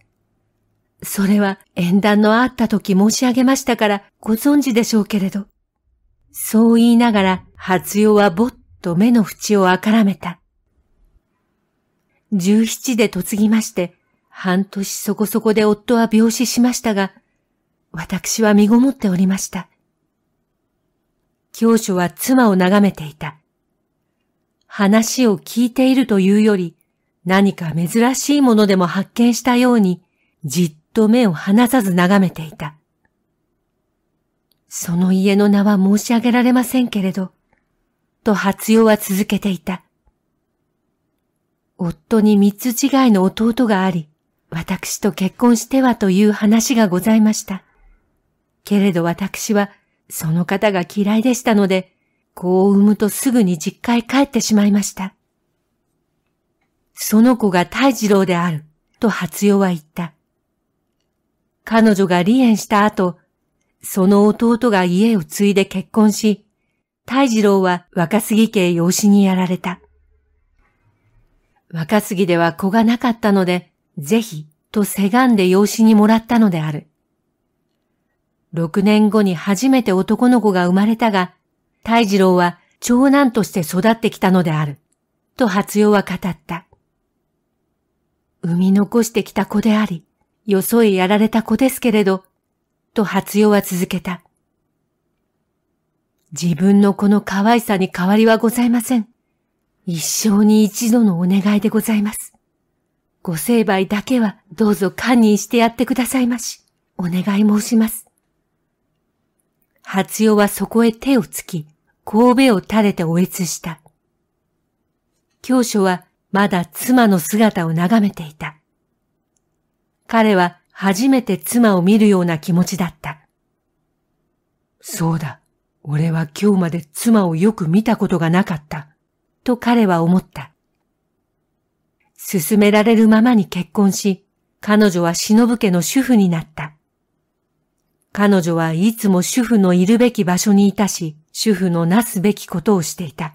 それは縁談のあった時申し上げましたからご存知でしょうけれど。そう言いながら、初代はぼっと目の縁をあからめた。十七で嫁ぎまして、半年そこそこで夫は病死しましたが、私は身ごもっておりました。教書は妻を眺めていた。話を聞いているというより、何か珍しいものでも発見したように、じっと目を離さず眺めていた。その家の名は申し上げられませんけれど、と発用は続けていた。夫に三つ違いの弟があり、私と結婚してはという話がございました。けれど私はその方が嫌いでしたので、子を産むとすぐに実家へ帰ってしまいました。その子が大二郎である、と発用は言った。彼女が離縁した後、その弟が家を継いで結婚し、大二郎は若杉家養子にやられた。若杉では子がなかったので、ぜひ、とせがんで養子にもらったのである。六年後に初めて男の子が生まれたが、大二郎は長男として育ってきたのである。と初代は語った。産み残してきた子であり、よそへやられた子ですけれど、と発用は続けた。自分の子の可愛さに変わりはございません。一生に一度のお願いでございます。ご成敗だけはどうぞ堪忍してやってくださいまし。お願い申します。初代はそこへ手をつき、神戸を垂れておえつした。教書はまだ妻の姿を眺めていた。彼は初めて妻を見るような気持ちだった。そうだ、俺は今日まで妻をよく見たことがなかった、と彼は思った。勧められるままに結婚し、彼女は忍家の主婦になった。彼女はいつも主婦のいるべき場所にいたし、主婦のなすべきことをしていた。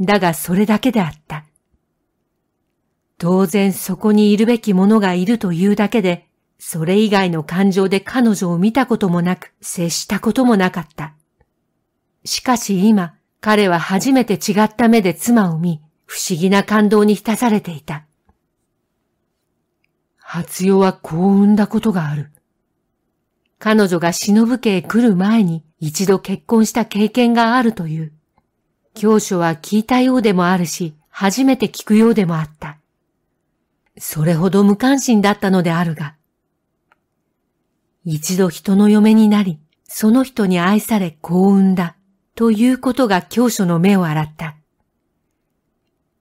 だがそれだけであった。当然そこにいるべきものがいるというだけで、それ以外の感情で彼女を見たこともなく、接したこともなかった。しかし今、彼は初めて違った目で妻を見、不思議な感動に浸されていた。初代はこう産んだことがある。彼女が忍家へ来る前に一度結婚した経験があるという。教書は聞いたようでもあるし、初めて聞くようでもあった。それほど無関心だったのであるが、一度人の嫁になり、その人に愛され幸運だ、ということが教書の目を洗った。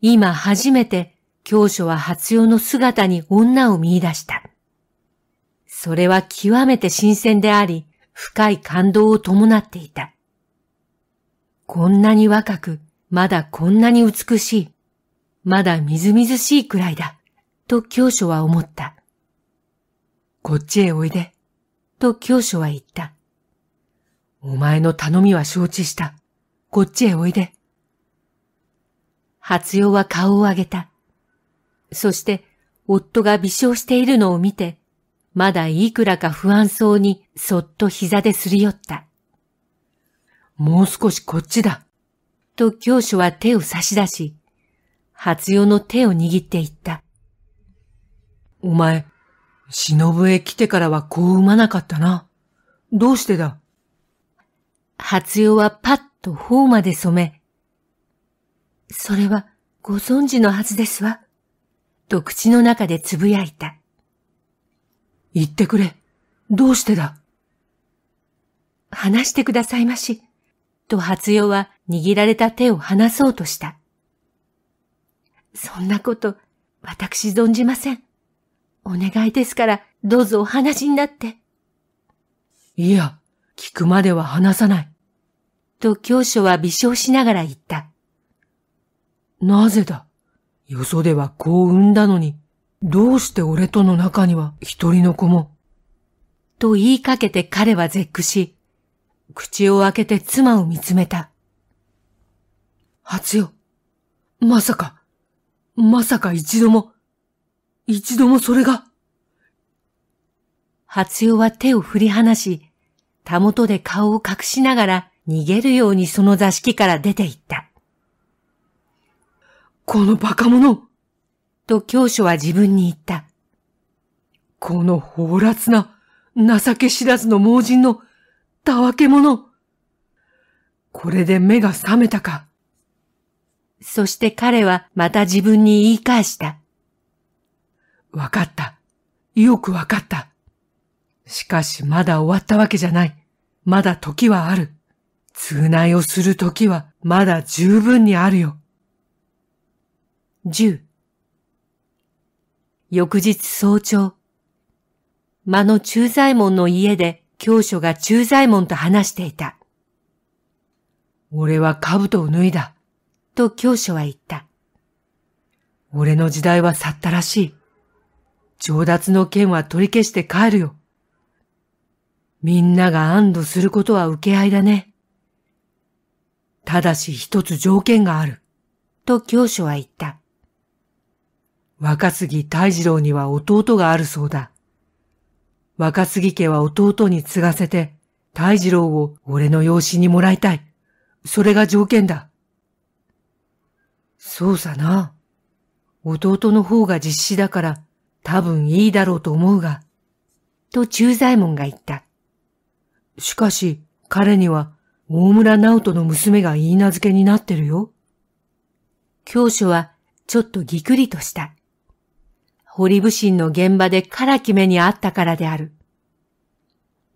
今初めて教書は初代の姿に女を見出した。それは極めて新鮮であり、深い感動を伴っていた。こんなに若く、まだこんなに美しい、まだみずみずしいくらいだ。と教書は思った。こっちへおいで、と教書は言った。お前の頼みは承知した。こっちへおいで。初代は顔を上げた。そして、夫が微笑しているのを見て、まだいくらか不安そうにそっと膝ですり寄った。もう少しこっちだ。と教書は手を差し出し、初代の手を握っていった。お前、忍へ来てからは子を産まなかったな。どうしてだ初代はパッと頬まで染め、それはご存知のはずですわ。と口の中で呟いた。言ってくれ。どうしてだ話してくださいまし。と初代は握られた手を離そうとした。そんなこと、私存じません。お願いですから、どうぞお話になって。いや、聞くまでは話さない。と教書は微笑しながら言った。なぜだよそではこう産んだのに、どうして俺との中には一人の子も。と言いかけて彼は絶句し、口を開けて妻を見つめた。初よ、まさか、まさか一度も、一度もそれが。初代は手を振り離し、たもとで顔を隠しながら逃げるようにその座敷から出て行った。この馬鹿者と教書は自分に言った。この放辣な、情け知らずの盲人の、たわけ者これで目が覚めたか。そして彼はまた自分に言い返した。わかった。よくわかった。しかしまだ終わったわけじゃない。まだ時はある。償いをする時はまだ十分にあるよ。十。翌日早朝。間の中左衛門の家で教書が中左衛門と話していた。俺は兜を脱いだ。と教書は言った。俺の時代は去ったらしい。上達の件は取り消して帰るよ。みんなが安堵することは受け合いだね。ただし一つ条件がある。と教書は言った。若杉大二郎には弟があるそうだ。若杉家は弟に継がせて、大二郎を俺の養子にもらいたい。それが条件だ。そうさな。弟の方が実施だから、多分いいだろうと思うが、と中在門が言った。しかし、彼には大村直人の娘が言い名付けになってるよ。教書はちょっとぎくりとした。堀武神の現場でからきめにあったからである。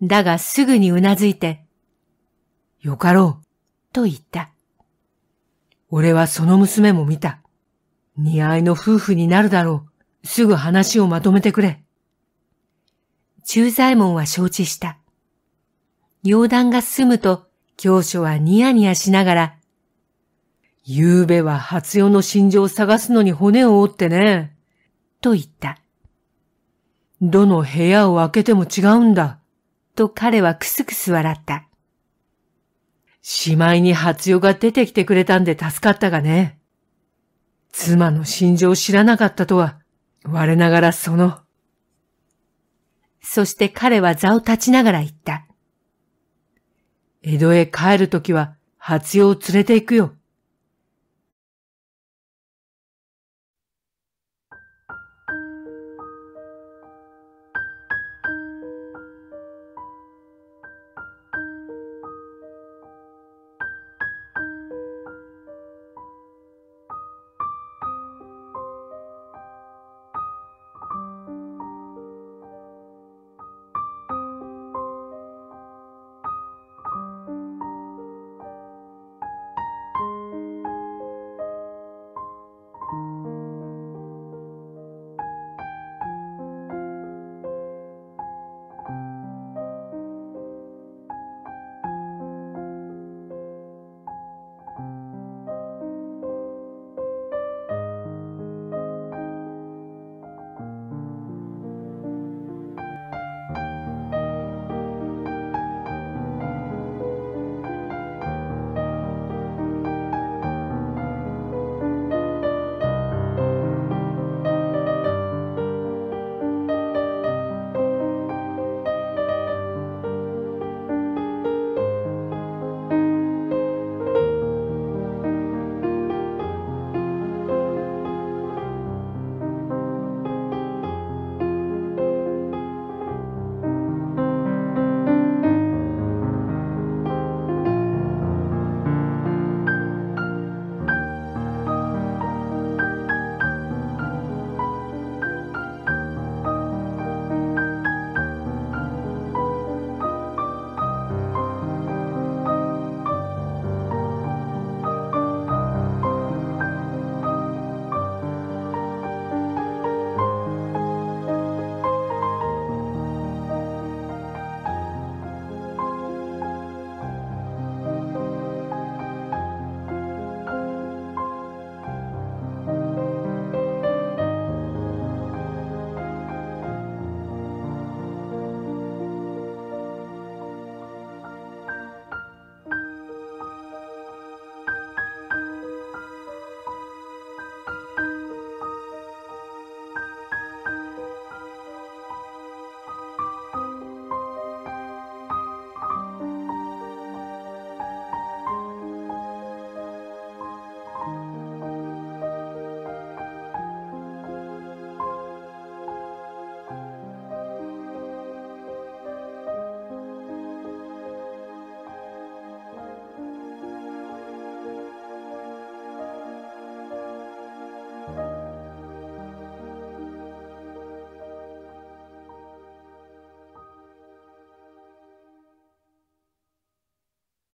だがすぐにうなずいて、よかろう、と言った。俺はその娘も見た。似合いの夫婦になるだろう。すぐ話をまとめてくれ。中左衛門は承知した。洋談が進むと、教書はニヤニヤしながら、夕べは初代の心情を探すのに骨を折ってね、と言った。どの部屋を開けても違うんだ、と彼はくすくす笑った。しまいに初代が出てきてくれたんで助かったがね。妻の心情を知らなかったとは、我ながらその。そして彼は座を立ちながら言った。江戸へ帰るときは、初代を連れて行くよ。